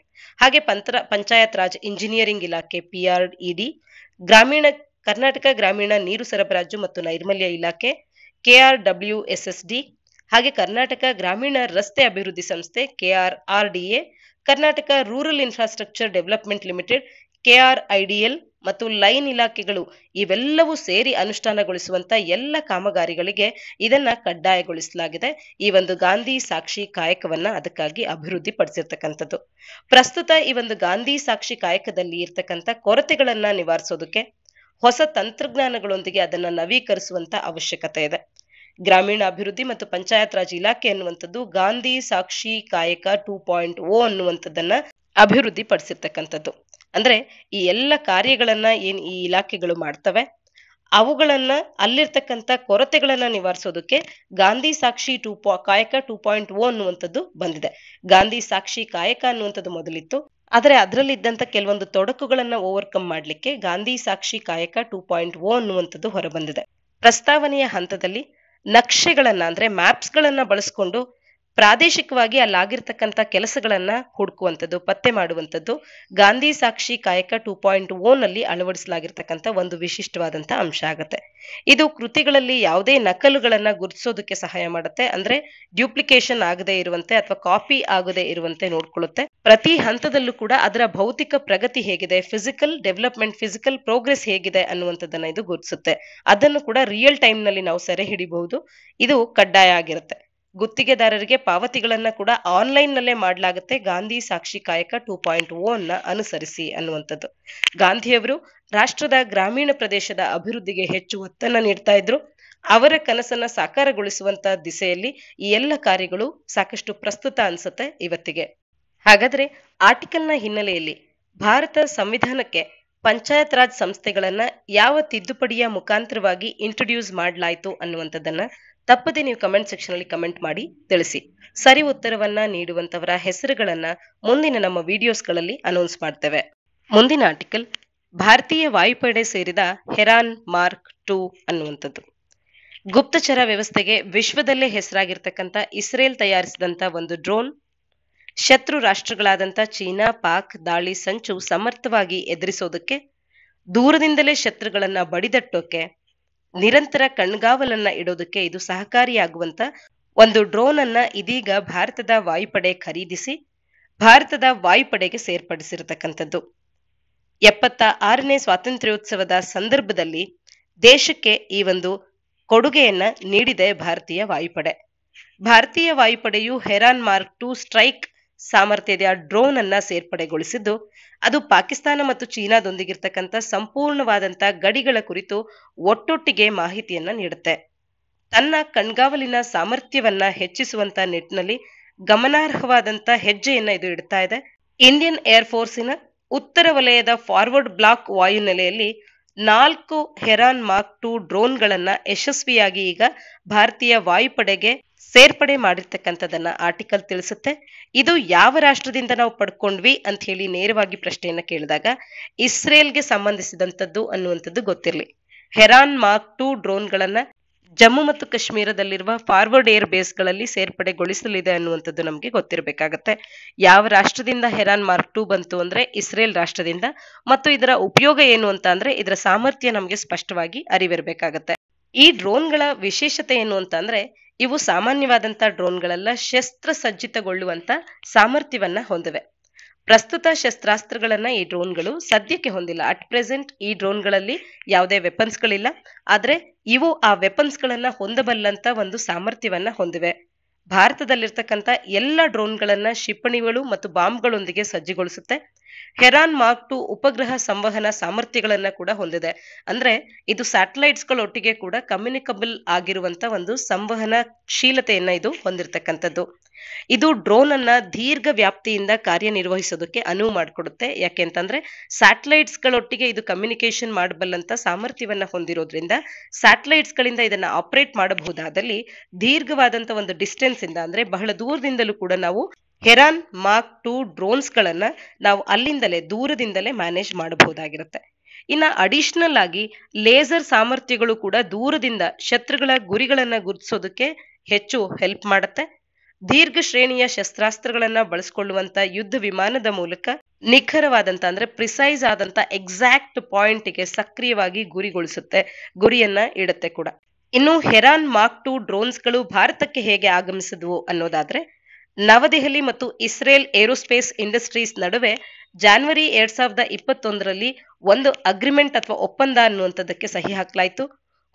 ಹಾಗೆ ಪಂತ್ರ ಪಂಚಾಯತ್ ರಾಜ್ ಇಂಜಿನಿಯರಿಂಗ್ ಇಲಾಖೆ ಪಿ ಗ್ರಾಮೀಣ ಕರ್ನಾಟಕ ಗ್ರಾಮೀಣ ನೀರು ಸರಬರಾಜು ಮತ್ತು ನೈರ್ಮಲ್ಯ ಇಲಾಖೆ ಕೆಆರ್ಡಬ್ಲ್ಯೂಎಸ್ಎಸ್ಡಿ ಹಾಗೆ ಕರ್ನಾಟಕ ಗ್ರಾಮೀಣ ರಸ್ತೆ ಅಭಿವೃದ್ಧಿ ಸಂಸ್ಥೆ KRRDA Karnataka rural infrastructure development limited KRIDL ಮತ್ತು ಲೈನ್ ಇಲಾಖೆಗಳು ಇವೆಲ್ಲವೂ ಸೇರಿ ಅನುಷ್ಠಾನಗೊಳಿಸುವಂತ ಎಲ್ಲ ಕಾಮಗಾರಿಗಳಿಗೆ ಇದನ್ನ ಕಡ್ಡಾಯಗೊಳಿಸಲಾಗಿದೆ ಈ ಒಂದು ಗಾಂಧಿ ಸಾಕ್ಷಿ ಕಾಯಕವನ್ನ ಅದಕ್ಕಾಗಿ ಅಭಿವೃದ್ಧಿ ಪಡಿಸಿರ್ತಕ್ಕಂಥದ್ದು ಪ್ರಸ್ತುತ ಈ ಒಂದು ಗಾಂಧಿ ಸಾಕ್ಷಿ ಕಾಯಕದಲ್ಲಿ ಇರ್ತಕ್ಕಂಥ ಕೊರತೆಗಳನ್ನ ನಿವಾರಿಸೋದಕ್ಕೆ ಹೊಸ ತಂತ್ರಜ್ಞಾನಗಳೊಂದಿಗೆ ಅದನ್ನ ನವೀಕರಿಸುವಂತ ಅವಶ್ಯಕತೆ ಇದೆ ಗ್ರಾಮೀಣ ಅಭಿವೃದ್ಧಿ ಮತ್ತು ಪಂಚಾಯತ್ ರಾಜ್ ಇಲಾಖೆ ಅನ್ನುವಂಥದ್ದು ಗಾಂಧಿ ಸಾಕ್ಷಿ ಕಾಯಕ ಟೂ ಪಾಯಿಂಟ್ ಓ ಅನ್ನುವಂಥದ್ದನ್ನ ಅಭಿವೃದ್ಧಿ ಪಡಿಸಿರ್ತಕ್ಕಂಥದ್ದು ಅಂದ್ರೆ ಈ ಎಲ್ಲ ಕಾರ್ಯಗಳನ್ನ ಏನ್ ಈ ಇಲಾಖೆಗಳು ಮಾಡ್ತವೆ ಅವುಗಳನ್ನ ಅಲ್ಲಿರ್ತಕ್ಕಂಥ ಕೊರತೆಗಳನ್ನ ನಿವಾರಿಸೋದಕ್ಕೆ Gandhi Sakshi two Kayaka two point O ಅನ್ನುವಂಥದ್ದು ಬಂದಿದೆ ಗಾಂಧಿ ಸಾಕ್ಷಿ ಕಾಯಕ ಅನ್ನುವಂಥದ್ದು ಮೊದಲಿತ್ತು ಆದರೆ ಅದರಲ್ಲಿದ್ದಂಥ ಕೆಲವೊಂದು ತೊಡಕುಗಳನ್ನು ಓವರ್ಕಮ್ ಮಾಡಲಿಕ್ಕೆ ಗಾಂಧಿ ಸಾಕ್ಷಿ ಕಾಯಕ ಟೂ ಪಾಯಿಂಟ್ ಓ ಅನ್ನುವಂಥದ್ದು ಹೊರಬಂದಿದೆ ಪ್ರಸ್ತಾವನೆಯ ಹಂತದಲ್ಲಿ ನಕ್ಷೆಗಳನ್ನ ಅಂದ್ರೆ ಮ್ಯಾಪ್ಸ್ಗಳನ್ನ ಬಳಸ್ಕೊಂಡು ಪ್ರಾದೇಶಿಕವಾಗಿ ಅಲ್ಲಾಗಿರ್ತಕ್ಕಂಥ ಕೆಲಸಗಳನ್ನ ಹುಡುಕುವಂಥದ್ದು ಪತ್ತೆ ಮಾಡುವಂಥದ್ದು ಗಾಂಧಿ ಸಾಕ್ಷಿ ಕಾಯಕ ಟೂ ಪಾಯಿಂಟ್ ಓನಲ್ಲಿ ಅಳವಡಿಸಲಾಗಿರ್ತಕ್ಕಂಥ ಒಂದು ವಿಶಿಷ್ಟವಾದಂಥ ಅಂಶ ಆಗುತ್ತೆ ಇದು ಕೃತಿಗಳಲ್ಲಿ ಯಾವುದೇ ನಕಲುಗಳನ್ನ ಗುರುತಿಸೋದಕ್ಕೆ ಸಹಾಯ ಮಾಡುತ್ತೆ ಅಂದ್ರೆ ಡ್ಯೂಪ್ಲಿಕೇಶನ್ ಆಗದೆ ಇರುವಂತೆ ಅಥವಾ ಕಾಪಿ ಆಗದೆ ಇರುವಂತೆ ನೋಡ್ಕೊಳ್ಳುತ್ತೆ ಪ್ರತಿ ಹಂತದಲ್ಲೂ ಕೂಡ ಅದರ ಭೌತಿಕ ಪ್ರಗತಿ ಹೇಗಿದೆ ಫಿಸಿಕಲ್ ಡೆವಲಪ್ಮೆಂಟ್ ಫಿಸಿಕಲ್ ಪ್ರೋಗ್ರೆಸ್ ಹೇಗಿದೆ ಅನ್ನುವಂಥದ್ದನ್ನ ಇದು ಗುರುತಿಸುತ್ತೆ ಅದನ್ನು ಕೂಡ ರಿಯಲ್ ಟೈಮ್ ನಲ್ಲಿ ನಾವು ಸೆರೆ ಹಿಡಿಬಹುದು ಇದು ಕಡ್ಡಾಯ ಆಗಿರುತ್ತೆ ಗುತ್ತಿಗೆದಾರರಿಗೆ ಪಾವತಿಗಳನ್ನ ಕೂಡ ಆನ್ಲೈನ್ ನಲ್ಲೇ ಮಾಡಲಾಗುತ್ತೆ ಗಾಂಧಿ ಸಾಕ್ಷಿ ಕಾಯಕ ಟೂ ಪಾಯಿಂಟ್ ಓ ಅನುಸರಿಸಿ ಅನ್ನುವಂಥದ್ದು ಗಾಂಧಿಯವರು ರಾಷ್ಟ್ರದ ಗ್ರಾಮೀಣ ಪ್ರದೇಶದ ಅಭಿವೃದ್ಧಿಗೆ ಹೆಚ್ಚು ಒತ್ತನ್ನ ನೀಡ್ತಾ ಇದ್ರು ಅವರ ಕನಸನ್ನ ಸಾಕಾರಗೊಳಿಸುವಂತ ದಿಸೆಯಲ್ಲಿ ಈ ಎಲ್ಲ ಕಾರ್ಯಗಳು ಸಾಕಷ್ಟು ಪ್ರಸ್ತುತ ಅನ್ಸುತ್ತೆ ಇವತ್ತಿಗೆ ಹಾಗಾದ್ರೆ ಆರ್ಟಿಕಲ್ ನ ಹಿನ್ನೆಲೆಯಲ್ಲಿ ಭಾರತ ಸಂವಿಧಾನಕ್ಕೆ ಪಂಚಾಯತ್ ರಾಜ್ ಸಂಸ್ಥೆಗಳನ್ನ ಯಾವ ತಿದ್ದುಪಡಿಯ ಮುಖಾಂತರವಾಗಿ ಇಂಟ್ರೊಡ್ಯೂಸ್ ಮಾಡಲಾಯಿತು ಅನ್ನುವಂಥದ್ದನ್ನ ತಪ್ಪದೆ ನೀವು ಕಮೆಂಟ್ ಸೆಕ್ಷನ್ ಅಲ್ಲಿ ಕಮೆಂಟ್ ಮಾಡಿ ತಿಳಿಸಿ ಸರಿ ಉತ್ತರವನ್ನ ನೀಡುವಂತವರ ಹೆಸರುಗಳನ್ನ ಮುಂದಿನ ನಮ್ಮ ವಿಡಿಯೋಸ್ಗಳಲ್ಲಿ ಅನೌನ್ಸ್ ಮಾಡ್ತೇವೆ ಮುಂದಿನ ಆರ್ಟಿಕಲ್ ಭಾರತೀಯ ವಾಯುಪಡೆ ಸೇರಿದ ಹೆರಾನ್ ಮಾರ್ಕ್ ಟು ಅನ್ನುವಂಥದ್ದು ಗುಪ್ತಚರ ವ್ಯವಸ್ಥೆಗೆ ವಿಶ್ವದಲ್ಲೇ ಹೆಸರಾಗಿರ್ತಕ್ಕಂಥ ಇಸ್ರೇಲ್ ತಯಾರಿಸಿದಂತ ಒಂದು ಡ್ರೋನ್ ಶತ್ರು ರಾಷ್ಟ್ರಗಳಾದಂಥ ಚೀನಾ ಪಾಕ್ ದಾಳಿ ಸಂಚು ಸಮರ್ಥವಾಗಿ ಎದುರಿಸೋದಕ್ಕೆ ದೂರದಿಂದಲೇ ಶತ್ರುಗಳನ್ನ ಬಡಿದಟ್ಟೋಕೆ ನಿರಂತರ ಕಣ್ಗಾವಲನ್ನ ಇಡೋದಕ್ಕೆ ಇದು ಸಹಕಾರಿಯಾಗುವಂತ ಒಂದು ಡ್ರೋನ್ ಅನ್ನ ಇದೀಗ ಭಾರತದ ವಾಯುಪಡೆ ಖರೀದಿಸಿ ಭಾರತದ ವಾಯುಪಡೆಗೆ ಸೇರ್ಪಡಿಸಿರತಕ್ಕಂಥದ್ದು ಎಪ್ಪತ್ತ ಆರನೇ ಸ್ವಾತಂತ್ರ್ಯೋತ್ಸವದ ಸಂದರ್ಭದಲ್ಲಿ ದೇಶಕ್ಕೆ ಈ ಒಂದು ಕೊಡುಗೆಯನ್ನ ನೀಡಿದೆ ಭಾರತೀಯ ವಾಯುಪಡೆ ಭಾರತೀಯ ವಾಯುಪಡೆಯು ಹೆರಾನ್ ಮಾರ್ಕ್ ಟು ಸ್ಟ್ರೈಕ್ ಸಾಮರ್ಥ್ಯದ ಡ್ರೋನ್ ಅನ್ನ ಸೇರ್ಪಡೆಗೊಳಿಸಿದ್ದು ಅದು ಪಾಕಿಸ್ತಾನ ಮತ್ತು ಚೀನಾದೊಂದಿಗಿರ್ತಕ್ಕಂಥ ಸಂಪೂರ್ಣವಾದಂಥ ಗಡಿಗಳ ಕುರಿತು ಒಟ್ಟೊಟ್ಟಿಗೆ ಮಾಹಿತಿಯನ್ನ ನೀಡುತ್ತೆ ತನ್ನ ಕಣ್ಗಾವಲಿನ ಸಾಮರ್ಥ್ಯವನ್ನ ಹೆಚ್ಚಿಸುವಂತ ನಿಟ್ಟಿನಲ್ಲಿ ಗಮನಾರ್ಹವಾದಂತ ಹೆಜ್ಜೆಯನ್ನ ಇದು ಇಡ್ತಾ ಇದೆ ಇಂಡಿಯನ್ ಏರ್ಫೋರ್ಸಿನ ಉತ್ತರ ವಲಯದ ಫಾರ್ವರ್ಡ್ ಬ್ಲಾಕ್ ವಾಯುನೆಲೆಯಲ್ಲಿ ನಾಲ್ಕು ಹೆರಾನ್ ಮಾರ್ಕ್ ಟು ಡ್ರೋನ್ಗಳನ್ನ ಯಶಸ್ವಿಯಾಗಿ ಈಗ ಭಾರತೀಯ ವಾಯುಪಡೆಗೆ ಸೇರ್ಪಡೆ ಮಾಡಿರ್ತಕ್ಕಂಥದನ್ನ ಆರ್ಟಿಕಲ್ ತಿಳಿಸುತ್ತೆ ಇದು ಯಾವ ರಾಷ್ಟ್ರದಿಂದ ನಾವು ಪಡ್ಕೊಂಡ್ವಿ ಅಂತ ಹೇಳಿ ನೇರವಾಗಿ ಪ್ರಶ್ನೆಯನ್ನ ಕೇಳಿದಾಗ ಇಸ್ರೇಲ್ಗೆ ಸಂಬಂಧಿಸಿದಂಥದ್ದು ಅನ್ನುವಂಥದ್ದು ಗೊತ್ತಿರಲಿ ಹೆರಾನ್ ಮಾರ್ಕ್ ಟು ಡ್ರೋನ್ಗಳನ್ನ ಜಮ್ಮು ಮತ್ತು ಕಾಶ್ಮೀರದಲ್ಲಿರುವ ಫಾರ್ವರ್ಡ್ ಏರ್ ಬೇಸ್ಗಳಲ್ಲಿ ಸೇರ್ಪಡೆಗೊಳಿಸಲಿದೆ ಅನ್ನುವಂಥದ್ದು ನಮಗೆ ಗೊತ್ತಿರಬೇಕಾಗತ್ತೆ ಯಾವ ರಾಷ್ಟ್ರದಿಂದ ಹೆರಾನ್ ಮಾರ್ಕ್ ಟು ಬಂತು ಅಂದ್ರೆ ಇಸ್ರೇಲ್ ರಾಷ್ಟ್ರದಿಂದ ಮತ್ತು ಇದರ ಉಪಯೋಗ ಏನು ಅಂತ ಅಂದ್ರೆ ಇದರ ಸಾಮರ್ಥ್ಯ ನಮಗೆ ಸ್ಪಷ್ಟವಾಗಿ ಅರಿವಿರಬೇಕಾಗತ್ತೆ ಈ ಡ್ರೋನ್ಗಳ ವಿಶೇಷತೆ ಏನು ಅಂತ ಅಂದ್ರೆ ಇವು ಸಾಮಾನ್ಯವಾದಂತಹ ಡ್ರೋನ್ಗಳೆಲ್ಲ ಶಸ್ತ್ರ ಸಜ್ಜಿತಗೊಳ್ಳುವಂತ ಸಾಮರ್ಥ್ಯವನ್ನ ಹೊಂದಿವೆ ಪ್ರಸ್ತುತ ಶಸ್ತ್ರಾಸ್ತ್ರಗಳನ್ನ ಈ ಡ್ರೋನ್ಗಳು ಸದ್ಯಕ್ಕೆ ಹೊಂದಿಲ್ಲ ಅಟ್ ಪ್ರೆಸೆಂಟ್ ಈ ಡ್ರೋನ್ಗಳಲ್ಲಿ ಯಾವುದೇ ವೆಪನ್ಸ್ಗಳಿಲ್ಲ ಆದರೆ ಇವು ಆ ವೆಪನ್ಸ್ ಗಳನ್ನ ಹೊಂದಬಲ್ಲಂತ ಒಂದು ಸಾಮರ್ಥ್ಯವನ್ನ ಹೊಂದಿವೆ ಭಾರತದಲ್ಲಿರ್ತಕ್ಕಂಥ ಎಲ್ಲ ಡ್ರೋನ್ಗಳನ್ನ ಕ್ಷಿಪಣಿಗಳು ಮತ್ತು ಬಾಂಬ್ಗಳೊಂದಿಗೆ ಸಜ್ಜುಗೊಳಿಸುತ್ತೆ ಹೆರಾನ್ ಮಾರ್ಕ್ ಟು ಉಪಗ್ರಹ ಸಂವಹನ ಸಾಮರ್ಥ್ಯಗಳನ್ನ ಕೂಡ ಹೊಂದಿದೆ ಅಂದ್ರೆ ಇದು ಸ್ಯಾಟಲೈಟ್ಸ್ ಒಟ್ಟಿಗೆ ಕೂಡ ಕಮ್ಯುನಿಕಬಲ್ ಆಗಿರುವಂತ ಒಂದು ಸಂವಹನ ಶೀಲತೆಯನ್ನ ಇದು ಹೊಂದಿರತಕ್ಕಂಥದ್ದು ಇದು ಡ್ರೋನ್ ಅನ್ನ ದೀರ್ಘ ವ್ಯಾಪ್ತಿಯಿಂದ ಕಾರ್ಯನಿರ್ವಹಿಸೋದಕ್ಕೆ ಅನುವು ಮಾಡಿಕೊಡುತ್ತೆ ಯಾಕೆ ಅಂತಂದ್ರೆ ಸ್ಯಾಟಲೈಟ್ಸ್ ಗಳೊಟ್ಟಿಗೆ ಇದು ಕಮ್ಯುನಿಕೇಶನ್ ಮಾಡಬಲ್ಲಂತ ಸಾಮರ್ಥ್ಯವನ್ನ ಹೊಂದಿರೋದ್ರಿಂದ ಸ್ಯಾಟಲೈಟ್ಸ್ ಗಳಿಂದ ಇದನ್ನ ಆಪರೇಟ್ ಮಾಡಬಹುದಾದಲ್ಲಿ ದೀರ್ಘವಾದಂತ ಒಂದು ಡಿಸ್ಟೆನ್ಸ್ ಇಂದ ಅಂದ್ರೆ ಬಹಳ ದೂರದಿಂದಲೂ ಕೂಡ ನಾವು ಹೆರಾನ್ ಮಾರ್ಕ್ ಟು ಗಳನ್ನ ನಾವು ಅಲ್ಲಿಂದಲೇ ದೂರದಿಂದಲೇ ಮ್ಯಾನೇಜ್ ಮಾಡಬಹುದಾಗಿರುತ್ತೆ ಇನ್ನ ಅಡಿಷನಲ್ ಆಗಿ ಲೇಸರ್ ಸಾಮರ್ಥ್ಯಗಳು ಕೂಡ ದೂರದಿಂದ ಶತ್ರುಗಳ ಗುರಿಗಳನ್ನ ಗುರುತಿಸೋದಕ್ಕೆ ಹೆಚ್ಚು ಹೆಲ್ಪ್ ಮಾಡುತ್ತೆ ದೀರ್ಘ ಶ್ರೇಣಿಯ ಶಸ್ತ್ರಾಸ್ತ್ರಗಳನ್ನ ಬಳಸ್ಕೊಳ್ಳುವಂತ ಯುದ್ಧ ವಿಮಾನದ ಮೂಲಕ ನಿಖರವಾದಂತ ಅಂದ್ರೆ ಪ್ರಿಸೈಸ್ ಆದಂತ ಎಕ್ಸಾಕ್ಟ್ ಪಾಯಿಂಟ್ ಗೆ ಸಕ್ರಿಯವಾಗಿ ಗುರಿಗೊಳಿಸುತ್ತೆ ಗುರಿಯನ್ನ ಇಡುತ್ತೆ ಕೂಡ ಇನ್ನು ಹೆರಾನ್ ಮಾರ್ಕ್ ಟು ಗಳು ಭಾರತಕ್ಕೆ ಹೇಗೆ ಆಗಮಿಸಿದ್ವು ಅನ್ನೋದಾದ್ರೆ ನವದೆಹಲಿ ಮತ್ತು ಇಸ್ರೇಲ್ ಏರೋಸ್ಪೇಸ್ ಇಂಡಸ್ಟ್ರೀಸ್ ನಡುವೆ ಜಾನ್ವರಿ ಎರಡ್ ಸಾವಿರದ ಇಪ್ಪತ್ತೊಂದರಲ್ಲಿ ಒಂದು ಅಗ್ರಿಮೆಂಟ್ ಅಥವಾ ಒಪ್ಪಂದ ಅನ್ನುವಂಥದ್ದಕ್ಕೆ ಸಹಿ ಹಾಕಲಾಯಿತು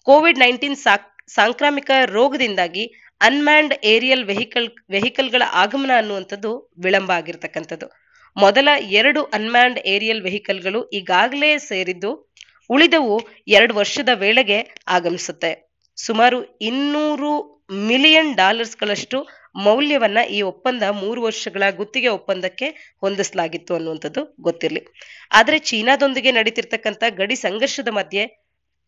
ಕೋವಿಡ್ ನೈನ್ಟೀನ್ ಸಾಂಕ್ರಾಮಿಕ ರೋಗದಿಂದಾಗಿ ಅನ್ಮ್ಯಾಂಡ್ ಏರಿಯಲ್ ವೆಹಿಕಲ್ ವೆಹಿಕಲ್ಗಳ ಆಗಮನ ಅನ್ನುವಂಥದ್ದು ವಿಳಂಬ ಆಗಿರ್ತಕ್ಕಂಥದ್ದು ಮೊದಲ ಎರಡು ಅನ್ಮ್ಯಾಂಡ್ ಏರಿಯಲ್ ವೆಹಿಕಲ್ಗಳು ಈಗಾಗಲೇ ಸೇರಿದ್ದು ಉಳಿದವು ಎರಡು ವರ್ಷದ ವೇಳೆಗೆ ಆಗಮಿಸುತ್ತೆ ಸುಮಾರು ಇನ್ನೂರು ಮಿಲಿಯನ್ ಡಾಲರ್ಸ್ಗಳಷ್ಟು ಮೌಲ್ಯವನ್ನ ಈ ಒಪ್ಪಂದ ಮೂರು ವರ್ಷಗಳ ಗುತ್ತಿಗೆ ಒಪ್ಪಂದಕ್ಕೆ ಹೊಂದಿಸಲಾಗಿತ್ತು ಅನ್ನುವಂಥದ್ದು ಗೊತ್ತಿರಲಿ ಆದರೆ ಚೀನಾದೊಂದಿಗೆ ನಡೀತಿರ್ತಕ್ಕಂಥ ಗಡಿ ಸಂಘರ್ಷದ ಮಧ್ಯೆ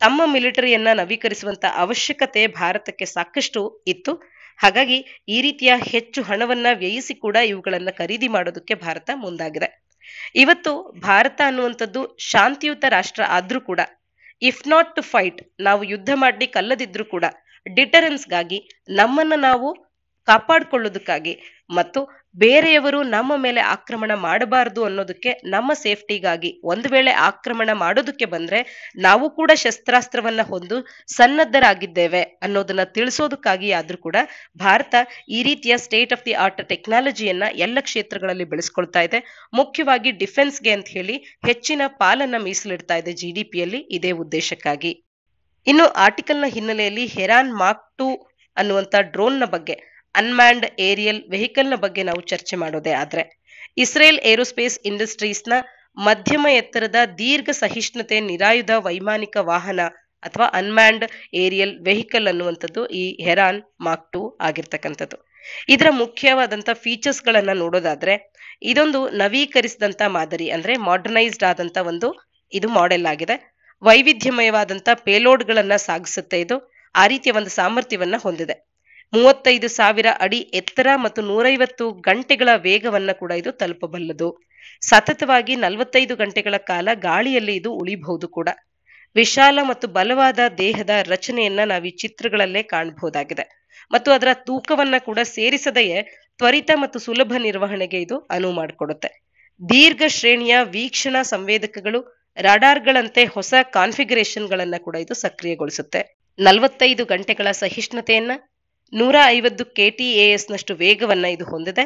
ತಮ್ಮ ಮಿಲಿಟರಿಯನ್ನ ನವೀಕರಿಸುವಂತ ಅವಶ್ಯಕತೆ ಭಾರತಕ್ಕೆ ಸಾಕಷ್ಟು ಇತ್ತು ಹಾಗಾಗಿ ಈ ರೀತಿಯ ಹೆಚ್ಚು ಹಣವನ್ನ ವ್ಯಯಿಸಿ ಕೂಡ ಇವುಗಳನ್ನ ಖರೀದಿ ಮಾಡೋದಕ್ಕೆ ಭಾರತ ಮುಂದಾಗಿದೆ ಇವತ್ತು ಭಾರತ ಅನ್ನುವಂಥದ್ದು ಶಾಂತಿಯುತ ರಾಷ್ಟ್ರ ಆದ್ರೂ ಕೂಡ ಇಫ್ ನಾಟ್ ಟು ಫೈಟ್ ನಾವು ಯುದ್ಧ ಮಾಡ್ಲಿಕ್ಕೆ ಅಲ್ಲದಿದ್ರು ಕೂಡ ಡಿಟರೆನ್ಸ್ಗಾಗಿ ನಮ್ಮನ್ನ ನಾವು ಕಾಪಾಡಿಕೊಳ್ಳೋದಕ್ಕಾಗಿ ಮತ್ತು ಬೇರೆಯವರು ನಮ್ಮ ಮೇಲೆ ಆಕ್ರಮಣ ಮಾಡಬಾರದು ಅನ್ನೋದಕ್ಕೆ ನಮ್ಮ ಸೇಫ್ಟಿಗಾಗಿ ಒಂದು ವೇಳೆ ಆಕ್ರಮಣ ಮಾಡೋದಕ್ಕೆ ಬಂದ್ರೆ ನಾವು ಕೂಡ ಶಸ್ತ್ರಾಸ್ತ್ರವನ್ನ ಹೊಂದು ಸನ್ನದ್ಧರಾಗಿದ್ದೇವೆ ಅನ್ನೋದನ್ನ ತಿಳಿಸೋದಕ್ಕಾಗಿ ಆದ್ರೂ ಕೂಡ ಭಾರತ ಈ ರೀತಿಯ ಸ್ಟೇಟ್ ಆಫ್ ದಿ ಆರ್ಟ್ ಟೆಕ್ನಾಲಜಿಯನ್ನ ಎಲ್ಲ ಕ್ಷೇತ್ರಗಳಲ್ಲಿ ಬೆಳೆಸ್ಕೊಳ್ತಾ ಇದೆ ಮುಖ್ಯವಾಗಿ ಡಿಫೆನ್ಸ್ಗೆ ಅಂತ ಹೇಳಿ ಹೆಚ್ಚಿನ ಪಾಲನ್ನ ಮೀಸಲಿಡ್ತಾ ಇದೆ ಜಿ ಡಿ ಪಿಯಲ್ಲಿ ಇದೇ ಉದ್ದೇಶಕ್ಕಾಗಿ ಇನ್ನು ಆರ್ಟಿಕಲ್ನ ಹಿನ್ನೆಲೆಯಲ್ಲಿ ಹೆರಾನ್ ಮಾರ್ಕ್ ಟು ಅನ್ನುವಂಥ ಡ್ರೋನ್ನ ಬಗ್ಗೆ ಅನ್ಮ್ಯಾಂಡ್ ಏರಿಯಲ್ ವೆಹಿಕಲ್ನ ಬಗ್ಗೆ ನಾವು ಚರ್ಚೆ ಮಾಡೋದೇ ಆದ್ರೆ ಇಸ್ರೇಲ್ ಏರೋಸ್ಪೇಸ್ ಇಂಡಸ್ಟ್ರೀಸ್ನ ಮಧ್ಯಮ ಎತ್ತರದ ದೀರ್ಘ ಸಹಿಷ್ಣುತೆ ನಿರಾಯುಧ ವೈಮಾನಿಕ ವಾಹನ ಅಥವಾ ಅನ್ಮ್ಯಾಂಡ್ ಏರಿಯಲ್ ವೆಹಿಕಲ್ ಅನ್ನುವಂಥದ್ದು ಈ ಹೆರಾನ್ ಮಾರ್ಕ್ ಟು ಆಗಿರ್ತಕ್ಕಂಥದ್ದು ಇದರ ಮುಖ್ಯವಾದಂಥ ಫೀಚರ್ಸ್ಗಳನ್ನು ನೋಡೋದಾದ್ರೆ ಇದೊಂದು ನವೀಕರಿಸಿದಂಥ ಮಾದರಿ ಅಂದ್ರೆ ಮಾಡರ್ನೈಸ್ಡ್ ಆದಂಥ ಒಂದು ಇದು ಮಾಡೆಲ್ ಆಗಿದೆ ವೈವಿಧ್ಯಮಯವಾದಂಥ ಪೇಲೋಡ್ಗಳನ್ನು ಸಾಗಿಸುತ್ತೆ ಇದು ಆ ರೀತಿಯ ಒಂದು ಸಾಮರ್ಥ್ಯವನ್ನ ಹೊಂದಿದೆ ಮೂವತ್ತೈದು ಸಾವಿರ ಅಡಿ ಎತ್ತರ ಮತ್ತು ನೂರೈವತ್ತು ಗಂಟೆಗಳ ವೇಗವನ್ನ ಕೂಡ ಇದು ತಲುಪಬಲ್ಲದು ಸತತವಾಗಿ ನಲವತ್ತೈದು ಗಂಟೆಗಳ ಕಾಲ ಗಾಳಿಯಲ್ಲಿ ಇದು ಉಳಿಬಹುದು ಕೂಡ ವಿಶಾಲ ಮತ್ತು ಬಲವಾದ ದೇಹದ ರಚನೆಯನ್ನ ನಾವು ಈ ಚಿತ್ರಗಳಲ್ಲೇ ಕಾಣಬಹುದಾಗಿದೆ ಮತ್ತು ಅದರ ತೂಕವನ್ನ ಕೂಡ ಸೇರಿಸದೆಯೇ ತ್ವರಿತ ಮತ್ತು ಸುಲಭ ನಿರ್ವಹಣೆಗೆ ಇದು ಅನುವು ಮಾಡಿಕೊಡುತ್ತೆ ದೀರ್ಘ ಶ್ರೇಣಿಯ ವೀಕ್ಷಣಾ ಸಂವೇದಕಗಳು ರಾಡಾರ್ಗಳಂತೆ ಹೊಸ ಕಾನ್ಫಿಗರೇಷನ್ಗಳನ್ನು ಕೂಡ ಇದು ಸಕ್ರಿಯಗೊಳಿಸುತ್ತೆ ನಲವತ್ತೈದು ಗಂಟೆಗಳ ಸಹಿಷ್ಣುತೆಯನ್ನ ನೂರ ಐವತ್ತು ನಷ್ಟು ವೇಗವನ್ನ ಇದು ಹೊಂದಿದೆ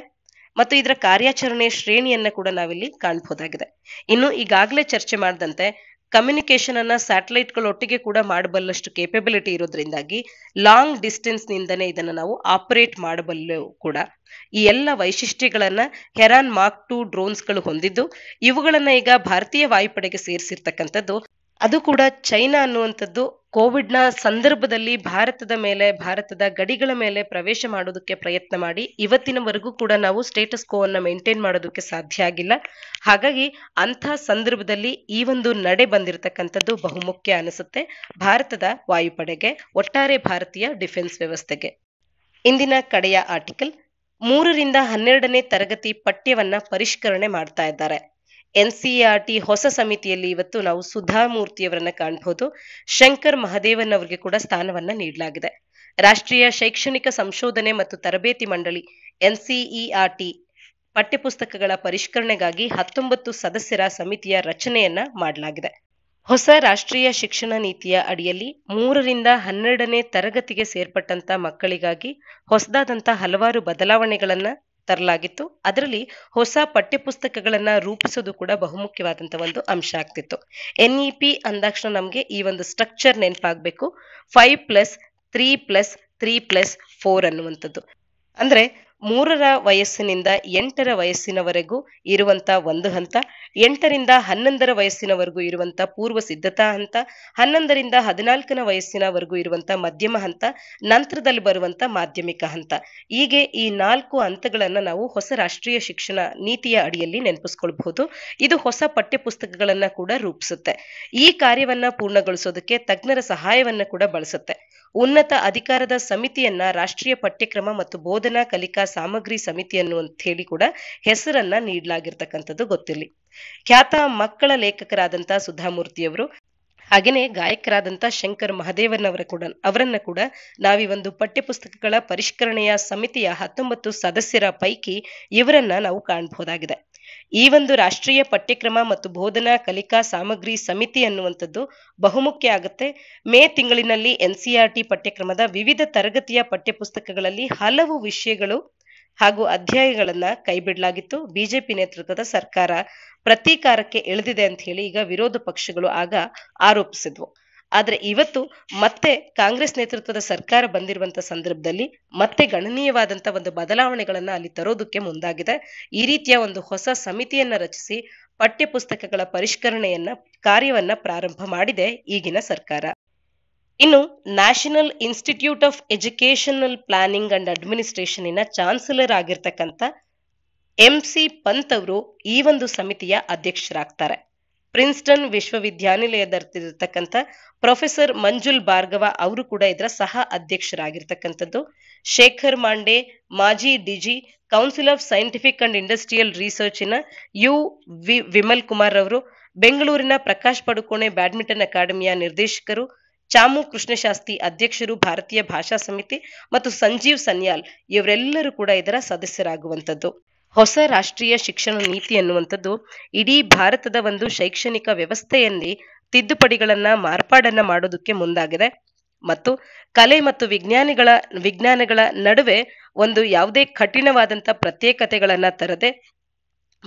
ಮತ್ತು ಇದರ ಕಾರ್ಯಾಚರಣೆ ಶ್ರೇಣಿಯನ್ನ ಕೂಡ ನಾವಿಲ್ಲಿ ಕಾಣಬಹುದಾಗಿದೆ ಇನ್ನು ಈಗಾಗಲೇ ಚರ್ಚೆ ಮಾಡಿದಂತೆ ಕಮ್ಯುನಿಕೇಶನ್ ಅನ್ನ ಒಟ್ಟಿಗೆ ಕೂಡ ಮಾಡಬಲ್ಲಷ್ಟು ಕೇಪಬಿಲಿಟಿ ಇರೋದ್ರಿಂದಾಗಿ ಲಾಂಗ್ ಡಿಸ್ಟೆನ್ಸ್ ನಿಂದನೇ ಇದನ್ನ ನಾವು ಆಪರೇಟ್ ಮಾಡಬಲ್ಲೆವು ಕೂಡ ಈ ಎಲ್ಲ ವೈಶಿಷ್ಟ್ಯಗಳನ್ನ ಹೆರಾನ್ ಮಾರ್ಕ್ ಟು ಡ್ರೋನ್ಸ್ ಗಳು ಹೊಂದಿದ್ದು ಇವುಗಳನ್ನ ಈಗ ಭಾರತೀಯ ವಾಯುಪಡೆಗೆ ಸೇರಿಸಿರ್ತಕ್ಕಂಥದ್ದು ಅದು ಕೂಡ ಚೈನಾ ಅನ್ನುವಂಥದ್ದು ಕೋವಿಡ್ನ ಸಂದರ್ಭದಲ್ಲಿ ಭಾರತದ ಮೇಲೆ ಭಾರತದ ಗಡಿಗಳ ಮೇಲೆ ಪ್ರವೇಶ ಮಾಡೋದಕ್ಕೆ ಪ್ರಯತ್ನ ಮಾಡಿ ಇವತ್ತಿನವರೆಗೂ ಕೂಡ ನಾವು ಸ್ಟೇಟಸ್ ಕೋ ಅನ್ನ ಮೇಂಟೈನ್ ಮಾಡೋದಕ್ಕೆ ಸಾಧ್ಯ ಆಗಿಲ್ಲ ಹಾಗಾಗಿ ಅಂಥ ಸಂದರ್ಭದಲ್ಲಿ ಈ ಒಂದು ನಡೆ ಬಂದಿರತಕ್ಕಂಥದ್ದು ಬಹುಮುಖ್ಯ ಅನಿಸುತ್ತೆ ಭಾರತದ ವಾಯುಪಡೆಗೆ ಒಟ್ಟಾರೆ ಭಾರತೀಯ ಡಿಫೆನ್ಸ್ ವ್ಯವಸ್ಥೆಗೆ ಇಂದಿನ ಕಡೆಯ ಆರ್ಟಿಕಲ್ ಮೂರರಿಂದ ಹನ್ನೆರಡನೇ ತರಗತಿ ಪಠ್ಯವನ್ನ ಪರಿಷ್ಕರಣೆ ಮಾಡ್ತಾ ಇದ್ದಾರೆ ಎನ್ ಸಿ ಆರ್ ಟಿ ಹೊಸ ಸಮಿತಿಯಲ್ಲಿ ಇವತ್ತು ನಾವು ಸುಧಾಮೂರ್ತಿಯವರನ್ನ ಕಾಣಬಹುದು ಶಂಕರ್ ಮಹದೇವನ್ ಅವರಿಗೆ ಕೂಡ ಸ್ಥಾನವನ್ನ ನೀಡಲಾಗಿದೆ ರಾಷ್ಟ್ರೀಯ ಶೈಕ್ಷಣಿಕ ಸಂಶೋಧನೆ ಮತ್ತು ತರಬೇತಿ ಮಂಡಳಿ ಎನ್ ಟಿ ಪಠ್ಯಪುಸ್ತಕಗಳ ಪರಿಷ್ಕರಣೆಗಾಗಿ ಹತ್ತೊಂಬತ್ತು ಸದಸ್ಯರ ಸಮಿತಿಯ ರಚನೆಯನ್ನ ಮಾಡಲಾಗಿದೆ ಹೊಸ ರಾಷ್ಟ್ರೀಯ ಶಿಕ್ಷಣ ನೀತಿಯ ಅಡಿಯಲ್ಲಿ ಮೂರರಿಂದ ಹನ್ನೆರಡನೇ ತರಗತಿಗೆ ಸೇರ್ಪಟ್ಟಂತ ಮಕ್ಕಳಿಗಾಗಿ ಹೊಸದಾದಂತ ಹಲವಾರು ಬದಲಾವಣೆಗಳನ್ನ ತರಲಾಗಿತ್ತು ಅದರಲ್ಲಿ ಹೊಸ ಪಠ್ಯಪುಸ್ತಕಗಳನ್ನ ರೂಪಿಸೋದು ಕೂಡ ಬಹುಮುಖ್ಯವಾದಂತಹ ಒಂದು ಅಂಶ ಆಗ್ತಿತ್ತು ಎನ್ ಪಿ e ಅಂದಾಕ್ಷಣ ನಮಗೆ ಈ ಒಂದು ಸ್ಟ್ರಕ್ಚರ್ ನೆನಪಾಗಬೇಕು five plus three plus three plus four ಅನ್ನುವಂಥದ್ದು ಅಂದ್ರೆ ಮೂರರ ವಯಸ್ಸಿನಿಂದ ಎಂಟರ ವಯಸ್ಸಿನವರೆಗೂ ಇರುವಂತ ಒಂದು ಹಂತ ಎಂಟರಿಂದ ಹನ್ನೊಂದರ ವಯಸ್ಸಿನವರೆಗೂ ಇರುವಂತ ಪೂರ್ವ ಸಿದ್ಧತಾ ಹಂತ ಹನ್ನೊಂದರಿಂದ ಹದಿನಾಲ್ಕನ ವಯಸ್ಸಿನವರೆಗೂ ಇರುವಂತ ಮಧ್ಯಮ ಹಂತ ನಂತರದಲ್ಲಿ ಬರುವಂತ ಮಾಧ್ಯಮಿಕ ಹಂತ ಹೀಗೆ ಈ ನಾಲ್ಕು ಹಂತಗಳನ್ನ ನಾವು ಹೊಸ ರಾಷ್ಟ್ರೀಯ ಶಿಕ್ಷಣ ನೀತಿಯ ಅಡಿಯಲ್ಲಿ ನೆನಪಿಸ್ಕೊಳ್ಬಹುದು ಇದು ಹೊಸ ಪಠ್ಯಪುಸ್ತಕಗಳನ್ನ ಕೂಡ ರೂಪಿಸುತ್ತೆ ಈ ಕಾರ್ಯವನ್ನ ಪೂರ್ಣಗೊಳಿಸೋದಕ್ಕೆ ತಜ್ಞರ ಸಹಾಯವನ್ನ ಕೂಡ ಬಳಸುತ್ತೆ ಉನ್ನತ ಅಧಿಕಾರದ ಸಮಿತಿಯನ್ನ ರಾಷ್ಟ್ರೀಯ ಪಠ್ಯಕ್ರಮ ಮತ್ತು ಬೋಧನಾ ಕಲಿಕಾ ಸಾಮಗ್ರಿ ಸಮಿತಿ ಅನ್ನುವಂತ ಹೇಳಿ ಕೂಡ ಹೆಸರನ್ನ ನೀಡಲಾಗಿರ್ತಕ್ಕಂಥದ್ದು ಗೊತ್ತಿರಲಿ ಖ್ಯಾತ ಮಕ್ಕಳ ಲೇಖಕರಾದಂತ ಸುಧಾಮೂರ್ತಿಯವರು ಹಾಗೇನೆ ಗಾಯಕರಾದಂತ ಶಂಕರ್ ಅವರ ಕೂಡ ಅವರನ್ನ ಕೂಡ ನಾವಿ ಒಂದು ಪಠ್ಯಪುಸ್ತಕಗಳ ಪರಿಷ್ಕರಣೆಯ ಸಮಿತಿಯ ಹತ್ತೊಂಬತ್ತು ಸದಸ್ಯರ ಪೈಕಿ ಇವರನ್ನ ನಾವು ಕಾಣಬಹುದಾಗಿದೆ ಈ ಒಂದು ರಾಷ್ಟ್ರೀಯ ಪಠ್ಯಕ್ರಮ ಮತ್ತು ಬೋಧನಾ ಕಲಿಕಾ ಸಾಮಗ್ರಿ ಸಮಿತಿ ಅನ್ನುವಂಥದ್ದು ಬಹುಮುಖ್ಯ ಆಗುತ್ತೆ ಮೇ ತಿಂಗಳಿನಲ್ಲಿ ಎನ್ ಟಿ ಪಠ್ಯಕ್ರಮದ ವಿವಿಧ ತರಗತಿಯ ಪಠ್ಯಪುಸ್ತಕಗಳಲ್ಲಿ ಹಲವು ವಿಷಯಗಳು ಹಾಗೂ ಅಧ್ಯಾಯಗಳನ್ನ ಕೈಬಿಡಲಾಗಿತ್ತು ಬಿಜೆಪಿ ನೇತೃತ್ವದ ಸರ್ಕಾರ ಪ್ರತೀಕಾರಕ್ಕೆ ಎಳೆದಿದೆ ಅಂತ ಹೇಳಿ ಈಗ ವಿರೋಧ ಪಕ್ಷಗಳು ಆಗ ಆರೋಪಿಸಿದ್ವು ಆದರೆ ಇವತ್ತು ಮತ್ತೆ ಕಾಂಗ್ರೆಸ್ ನೇತೃತ್ವದ ಸರ್ಕಾರ ಬಂದಿರುವಂತ ಸಂದರ್ಭದಲ್ಲಿ ಮತ್ತೆ ಗಣನೀಯವಾದಂತ ಒಂದು ಬದಲಾವಣೆಗಳನ್ನ ಅಲ್ಲಿ ತರೋದಕ್ಕೆ ಮುಂದಾಗಿದೆ ಈ ರೀತಿಯ ಒಂದು ಹೊಸ ಸಮಿತಿಯನ್ನ ರಚಿಸಿ ಪಠ್ಯ ಪುಸ್ತಕಗಳ ಪರಿಷ್ಕರಣೆಯನ್ನ ಕಾರ್ಯವನ್ನ ಪ್ರಾರಂಭ ಮಾಡಿದೆ ಈಗಿನ ಸರ್ಕಾರ ಇನ್ನು national institute of educational planning and ಅಡ್ಮಿನಿಸ್ಟ್ರೇಷನಿನ ಚಾನ್ಸಲರ್ ಆಗಿರ್ತಕ್ಕಂಥ ಎಂ ಸಿ ಪಂತ್ ಅವರು ಈ ಒಂದು ಸಮಿತಿಯ ಅಧ್ಯಕ್ಷರಾಗ್ತಾರೆ ಪ್ರಿನ್ಸ್ಟನ್ ವಿಶ್ವವಿದ್ಯಾನಿಲಯದಲ್ಲಿರತಕ್ಕಂಥ ಪ್ರೊಫೆಸರ್ ಮಂಜುಲ್ ಭಾರ್ಗವ ಅವರು ಕೂಡ ಇದರ ಸಹ ಅಧ್ಯಕ್ಷರಾಗಿರ್ತಕ್ಕಂಥದ್ದು ಶೇಖರ್ ಮಾಂಡೆ ಮಾಜಿ DG council of scientific and industrial ರಿಸರ್ಚಿನ ಯು ವಿ ವಿಮಲ್ ಕುಮಾರ್ ಅವರು ಬೆಂಗಳೂರಿನ ಪ್ರಕಾಶ್ ಪಡುಕೋಣೆ ಬ್ಯಾಡ್ಮಿಂಟನ್ ಅಕಾಡೆಮಿಯ ನಿರ್ದೇಶಕರು ಚಾಮು ಕೃಷ್ಣಶಾಸ್ತ್ರಿ ಅಧ್ಯಕ್ಷರು ಭಾರತೀಯ ಭಾಷಾ ಸಮಿತಿ ಮತ್ತು ಸಂಜೀವ್ ಸನ್ಯಾಲ್ ಇವರೆಲ್ಲರೂ ಕೂಡ ಇದರ ಸದಸ್ಯರಾಗುವಂಥದ್ದು ಹೊಸ ರಾಷ್ಟ್ರೀಯ ಶಿಕ್ಷಣ ನೀತಿ ಅನ್ನುವಂಥದ್ದು ಇಡೀ ಭಾರತದ ಒಂದು ಶೈಕ್ಷಣಿಕ ವ್ಯವಸ್ಥೆಯಲ್ಲಿ ತಿದ್ದುಪಡಿಗಳನ್ನ ಮಾರ್ಪಾಡನ್ನ ಮಾಡೋದಕ್ಕೆ ಮುಂದಾಗಿದೆ ಮತ್ತು ಕಲೆ ಮತ್ತು ವಿಜ್ಞಾನಿಗಳ ವಿಜ್ಞಾನಗಳ ನಡುವೆ ಒಂದು ಯಾವುದೇ ಕಠಿಣವಾದಂಥ ಪ್ರತ್ಯೇಕತೆಗಳನ್ನ ತರದೆ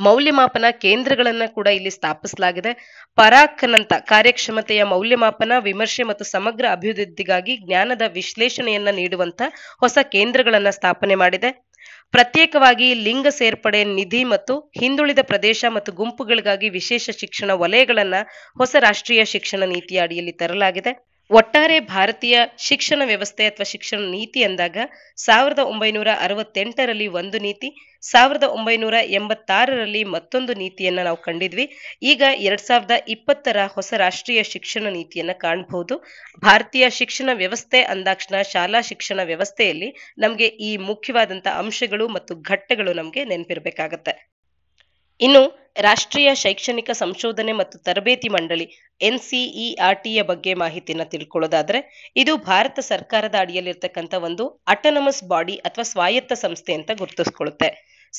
ಮೌಲ್ಯಮಾಪನ ಕೇಂದ್ರಗಳನ್ನ ಕೂಡ ಇಲ್ಲಿ ಸ್ಥಾಪಿಸಲಾಗಿದೆ ಪರಾಕ್ನಂತ ಕಾರ್ಯಕ್ಷಮತೆಯ ಮೌಲ್ಯಮಾಪನ ವಿಮರ್ಶೆ ಮತ್ತು ಸಮಗ್ರ ಅಭಿವೃದ್ಧಿಗಾಗಿ ಜ್ಞಾನದ ವಿಶ್ಲೇಷಣೆಯನ್ನ ನೀಡುವಂತ ಹೊಸ ಕೇಂದ್ರಗಳನ್ನ ಸ್ಥಾಪನೆ ಮಾಡಿದೆ ಪ್ರತ್ಯೇಕವಾಗಿ ಲಿಂಗ ಸೇರ್ಪಡೆ ನಿಧಿ ಮತ್ತು ಹಿಂದುಳಿದ ಪ್ರದೇಶ ಮತ್ತು ಗುಂಪುಗಳಿಗಾಗಿ ವಿಶೇಷ ಶಿಕ್ಷಣ ವಲಯಗಳನ್ನ ಹೊಸ ರಾಷ್ಟ್ರೀಯ ಶಿಕ್ಷಣ ನೀತಿಯ ಅಡಿಯಲ್ಲಿ ತರಲಾಗಿದೆ ಒಟ್ಟಾರೆ ಭಾರತೀಯ ಶಿಕ್ಷಣ ವ್ಯವಸ್ಥೆ ಅಥವಾ ಶಿಕ್ಷಣ ನೀತಿ ಅಂದಾಗ ಸಾವಿರದ ಒಂಬೈನೂರ ಅರವತ್ತೆಂಟರಲ್ಲಿ ಒಂದು ನೀತಿ ಸಾವಿರದ ಒಂಬೈನೂರ ಎಂಬತ್ತಾರರಲ್ಲಿ ಮತ್ತೊಂದು ನೀತಿಯನ್ನ ನಾವು ಕಂಡಿದ್ವಿ ಈಗ ಎರಡ್ ಸಾವಿರದ ಇಪ್ಪತ್ತರ ಹೊಸ ರಾಷ್ಟ್ರೀಯ ಶಿಕ್ಷಣ ನೀತಿಯನ್ನ ಕಾಣಬಹುದು ಭಾರತೀಯ ಶಿಕ್ಷಣ ವ್ಯವಸ್ಥೆ ಅಂದಾಕ್ಷಣ ಶಾಲಾ ಶಿಕ್ಷಣ ವ್ಯವಸ್ಥೆಯಲ್ಲಿ ನಮ್ಗೆ ಈ ಮುಖ್ಯವಾದಂತಹ ಅಂಶಗಳು ಮತ್ತು ಘಟ್ಟಗಳು ನಮ್ಗೆ ನೆನಪಿರ್ಬೇಕಾಗತ್ತೆ ಇನ್ನು ರಾಷ್ಟ್ರೀಯ ಶೈಕ್ಷಣಿಕ ಸಂಶೋಧನೆ ಮತ್ತು ತರಬೇತಿ ಮಂಡಳಿ ಎನ್ಸಿಇಆರ್ಟಿಯ ಬಗ್ಗೆ ಮಾಹಿತಿನ ತಿಳ್ಕೊಳ್ಳೋದಾದ್ರೆ ಇದು ಭಾರತ ಸರ್ಕಾರದ ಅಡಿಯಲ್ಲಿರ್ತಕ್ಕಂಥ ಒಂದು ಅಟೋನಮಸ್ ಬಾಡಿ ಅಥವಾ ಸ್ವಾಯತ್ತ ಸಂಸ್ಥೆ ಅಂತ ಗುರುತಿಸ್ಕೊಳ್ಳುತ್ತೆ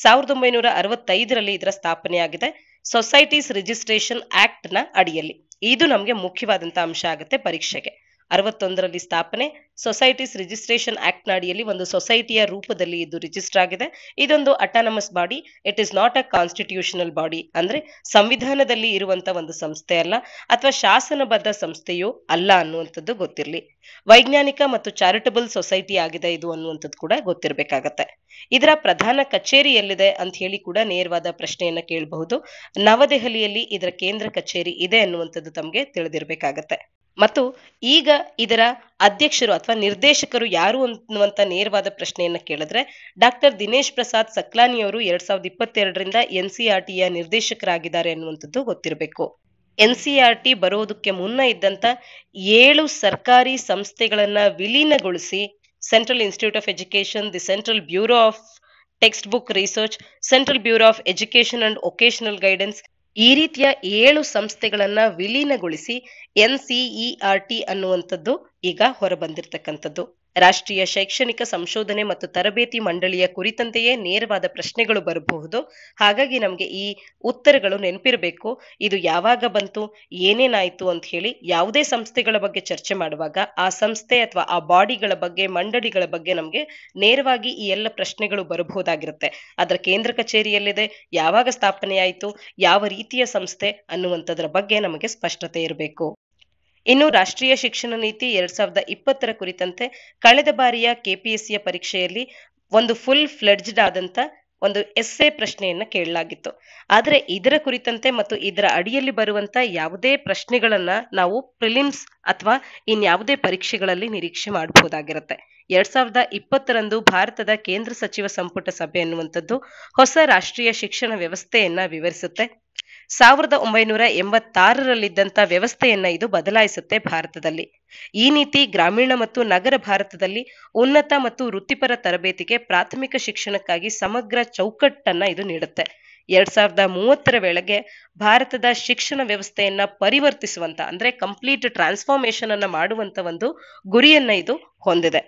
ಸಾವಿರದ ಒಂಬೈನೂರ ಅರವತ್ತೈದರಲ್ಲಿ ಇದರ ಸ್ಥಾಪನೆಯಾಗಿದೆ ಸೊಸೈಟೀಸ್ ರಿಜಿಸ್ಟ್ರೇಷನ್ ಆಕ್ಟ್ ನ ಅಡಿಯಲ್ಲಿ ಇದು ನಮಗೆ ಮುಖ್ಯವಾದಂತಹ ಅಂಶ ಆಗುತ್ತೆ ಪರೀಕ್ಷೆಗೆ ಅರವತ್ತೊಂದರಲ್ಲಿ ಸ್ಥಾಪನೆ ಸೊಸೈಟೀಸ್ ರಿಜಿಸ್ಟ್ರೇಷನ್ ಆಕ್ಟ್ ಅಡಿಯಲ್ಲಿ ಒಂದು ಸೊಸೈಟಿಯ ರೂಪದಲ್ಲಿ ಇದು ರಿಜಿಸ್ಟರ್ ಆಗಿದೆ ಇದೊಂದು autonomous body it is not a constitutional body ಅಂದ್ರೆ ಸಂವಿಧಾನದಲ್ಲಿ ಇರುವಂತಹ ಒಂದು ಸಂಸ್ಥೆ ಅಲ್ಲ ಅಥವಾ ಶಾಸನಬದ್ಧ ಸಂಸ್ಥೆಯೂ ಅಲ್ಲ ಅನ್ನುವಂಥದ್ದು ಗೊತ್ತಿರಲಿ ವೈಜ್ಞಾನಿಕ ಮತ್ತು ಚಾರಿಟಬಲ್ ಸೊಸೈಟಿ ಆಗಿದೆ ಇದು ಅನ್ನುವಂಥದ್ದು ಕೂಡ ಗೊತ್ತಿರಬೇಕಾಗತ್ತೆ ಇದರ ಪ್ರಧಾನ ಕಚೇರಿ ಎಲ್ಲಿದೆ ಅಂತ ಹೇಳಿ ಕೂಡ ನೇರವಾದ ಪ್ರಶ್ನೆಯನ್ನ ಕೇಳಬಹುದು ನವದೆಹಲಿಯಲ್ಲಿ ಇದರ ಕೇಂದ್ರ ಕಚೇರಿ ಇದೆ ಅನ್ನುವಂಥದ್ದು ತಮಗೆ ತಿಳಿದಿರಬೇಕಾಗತ್ತೆ ಮತ್ತು ಈಗ ಇದರ ಅಧ್ಯಕ್ಷರು ಅಥವಾ ನಿರ್ದೇಶಕರು ಯಾರು ಅನ್ನುವಂತ ನೇರವಾದ ಪ್ರಶ್ನೆಯನ್ನ ಕೇಳಿದ್ರೆ ಡಾಕ್ಟರ್ ದಿನೇಶ್ ಪ್ರಸಾದ್ ಸಕ್ಲಾನಿಯವರು ಅವರು ಎರಡ್ ಸಾವಿರದ ಇಪ್ಪತ್ತೆರಡರಿಂದ ಎನ್ ಸಿ ಆರ್ ಟಿಯ ನಿರ್ದೇಶಕರಾಗಿದ್ದಾರೆ ಅನ್ನುವಂಥದ್ದು ಗೊತ್ತಿರಬೇಕು ಎನ್ ಸಿ ಆರ್ ಟಿ ಬರೋದಕ್ಕೆ ಮುನ್ನ ಇದ್ದಂತ ಏಳು ಸರ್ಕಾರಿ ಸಂಸ್ಥೆಗಳನ್ನ ವಿಲೀನಗೊಳಿಸಿ central institute of education the central bureau of textbook research central bureau of education and vocational guidance ಈ ರೀತಿಯ ಏಳು ಸಂಸ್ಥೆಗಳನ್ನ ವಿಲೀನಗೊಳಿಸಿ N C E R T ಅನ್ನುವಂಥದ್ದು ಈಗ ಹೊರಬಂದಿರತಕ್ಕಂಥದ್ದು ರಾಷ್ಟ್ರೀಯ ಶೈಕ್ಷಣಿಕ ಸಂಶೋಧನೆ ಮತ್ತು ತರಬೇತಿ ಮಂಡಳಿಯ ಕುರಿತಂತೆಯೇ ನೇರವಾದ ಪ್ರಶ್ನೆಗಳು ಬರಬಹುದು ಹಾಗಾಗಿ ನಮಗೆ ಈ ಉತ್ತರಗಳು ನೆನಪಿರಬೇಕು ಇದು ಯಾವಾಗ ಬಂತು ಏನೇನಾಯ್ತು ಅಂತ ಹೇಳಿ ಯಾವುದೇ ಸಂಸ್ಥೆಗಳ ಬಗ್ಗೆ ಚರ್ಚೆ ಮಾಡುವಾಗ ಆ ಸಂಸ್ಥೆ ಅಥವಾ ಆ ಬಾಡಿಗಳ ಬಗ್ಗೆ ಮಂಡಳಿಗಳ ಬಗ್ಗೆ ನಮಗೆ ನೇರವಾಗಿ ಈ ಎಲ್ಲ ಪ್ರಶ್ನೆಗಳು ಬರಬಹುದಾಗಿರುತ್ತೆ ಅದರ ಕೇಂದ್ರ ಕಚೇರಿಯಲ್ಲಿದೆ ಯಾವಾಗ ಸ್ಥಾಪನೆಯಾಯಿತು ಯಾವ ರೀತಿಯ ಸಂಸ್ಥೆ ಅನ್ನುವಂಥದ್ರ ಬಗ್ಗೆ ನಮಗೆ ಸ್ಪಷ್ಟತೆ ಇರಬೇಕು ಇನ್ನು ರಾಷ್ಟ್ರೀಯ ಶಿಕ್ಷಣ ನೀತಿ ಎರಡ್ ಸಾವಿರದ ಇಪ್ಪತ್ತರ ಕುರಿತಂತೆ ಕಳೆದ ಬಾರಿಯ ಕೆಪಿಎಸ್ಸಿಯ ಪರೀಕ್ಷೆಯಲ್ಲಿ ಒಂದು ಫುಲ್ ಫ್ಲೆಡ್ಜ್ಡ್ ಆದಂತ ಒಂದು ಎಸ್ಎ ಪ್ರಶ್ನೆಯನ್ನ ಕೇಳಲಾಗಿತ್ತು ಆದರೆ ಇದರ ಕುರಿತಂತೆ ಮತ್ತು ಇದರ ಅಡಿಯಲ್ಲಿ ಬರುವಂತ ಯಾವುದೇ ಪ್ರಶ್ನೆಗಳನ್ನ ನಾವು ಪ್ರಿಲಿಮ್ಸ್ ಅಥವಾ ಇನ್ಯಾವುದೇ ಪರೀಕ್ಷೆಗಳಲ್ಲಿ ನಿರೀಕ್ಷೆ ಮಾಡಬಹುದಾಗಿರುತ್ತೆ ಎರಡ್ ಸಾವಿರದ ಇಪ್ಪತ್ತರಂದು ಭಾರತದ ಕೇಂದ್ರ ಸಚಿವ ಸಂಪುಟ ಸಭೆ ಎನ್ನುವಂಥದ್ದು ಹೊಸ ರಾಷ್ಟ್ರೀಯ ಶಿಕ್ಷಣ ವ್ಯವಸ್ಥೆಯನ್ನ ವಿವರಿಸುತ್ತೆ ಸಾವಿರದ ಒಂಬೈನೂರ ಎಂಬತ್ತಾರರಲ್ಲಿದ್ದಂಥ ವ್ಯವಸ್ಥೆಯನ್ನ ಇದು ಬದಲಾಯಿಸುತ್ತೆ ಭಾರತದಲ್ಲಿ ಈ ನೀತಿ ಗ್ರಾಮೀಣ ಮತ್ತು ನಗರ ಭಾರತದಲ್ಲಿ ಉನ್ನತ ಮತ್ತು ವೃತ್ತಿಪರ ತರಬೇತಿಗೆ ಪ್ರಾಥಮಿಕ ಶಿಕ್ಷಣಕ್ಕಾಗಿ ಸಮಗ್ರ ಚೌಕಟ್ಟನ್ನ ಇದು ನೀಡುತ್ತೆ ಎರಡ್ ಸಾವಿರದ ಮೂವತ್ತರ ವೇಳೆಗೆ ಭಾರತದ ಶಿಕ್ಷಣ ವ್ಯವಸ್ಥೆಯನ್ನ ಪರಿವರ್ತಿಸುವಂತ ಅಂದ್ರೆ ಕಂಪ್ಲೀಟ್ ಟ್ರಾನ್ಸ್ಫಾರ್ಮೇಶನ್ ಅನ್ನ ಮಾಡುವಂತ ಒಂದು ಗುರಿಯನ್ನ ಇದು ಹೊಂದಿದೆ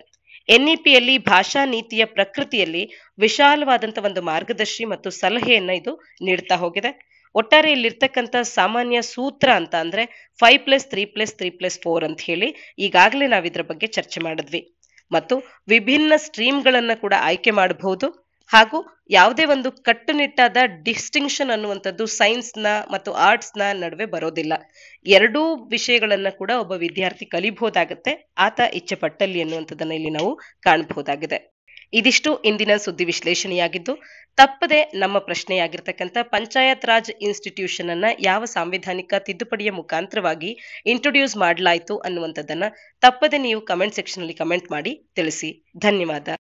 ಎನ್ಇಪಿಯಲ್ಲಿ ಭಾಷಾ ನೀತಿಯ ಪ್ರಕೃತಿಯಲ್ಲಿ ವಿಶಾಲವಾದಂತ ಒಂದು ಮಾರ್ಗದರ್ಶಿ ಮತ್ತು ಸಲಹೆಯನ್ನ ಇದು ನೀಡ್ತಾ ಹೋಗಿದೆ ಒಟ್ಟಾರೆ ಇಲ್ಲಿರ್ತಕ್ಕಂಥ ಸಾಮಾನ್ಯ ಸೂತ್ರ ಅಂತ ಅಂದ್ರೆ five plus three plus three plus four ಅಂತ ಹೇಳಿ ಈಗಾಗಲೇ ನಾವು ಇದ್ರ ಬಗ್ಗೆ ಚರ್ಚೆ ಮಾಡಿದ್ವಿ ಮತ್ತು ವಿಭಿನ್ನ ಸ್ಟ್ರೀಮ್ಗಳನ್ನು ಕೂಡ ಆಯ್ಕೆ ಮಾಡಬಹುದು ಹಾಗೂ ಯಾವುದೇ ಒಂದು ಕಟ್ಟುನಿಟ್ಟಾದ ಡಿಸ್ಟಿಂಕ್ಷನ್ ಅನ್ನುವಂಥದ್ದು ಸೈನ್ಸ್ನ ಮತ್ತು ಆರ್ಟ್ಸ್ನ ನಡುವೆ ಬರೋದಿಲ್ಲ ಎರಡೂ ವಿಷಯಗಳನ್ನ ಕೂಡ ಒಬ್ಬ ವಿದ್ಯಾರ್ಥಿ ಕಲಿಬಹುದಾಗತ್ತೆ ಆತ ಇಚ್ಛೆ ಪಟ್ಟಲ್ಲಿ ಅನ್ನುವಂಥದ್ದನ್ನ ಇಲ್ಲಿ ನಾವು ಕಾಣಬಹುದಾಗಿದೆ ಇದಿಷ್ಟು ಇಂದಿನ ಸುದ್ದಿ ವಿಶ್ಲೇಷಣೆಯಾಗಿದ್ದು ತಪ್ಪದೆ ನಮ್ಮ ಪ್ರಶ್ನೆಯಾಗಿರ್ತಕ್ಕಂಥ ಪಂಚಾಯತ್ ರಾಜ್ ಇನ್ಸ್ಟಿಟ್ಯೂಷನ್ ಅನ್ನ ಯಾವ ಸಾಂವಿಧಾನಿಕ ತಿದ್ದುಪಡಿಯ ಮುಖಾಂತರವಾಗಿ ಇಂಟ್ರೊಡ್ಯೂಸ್ ಮಾಡಲಾಯಿತು ಅನ್ನುವಂಥದ್ದನ್ನ ತಪ್ಪದೆ ನೀವು ಕಮೆಂಟ್ ಸೆಕ್ಷನ್ ಅಲ್ಲಿ ಕಮೆಂಟ್ ಮಾಡಿ ತಿಳಿಸಿ ಧನ್ಯವಾದ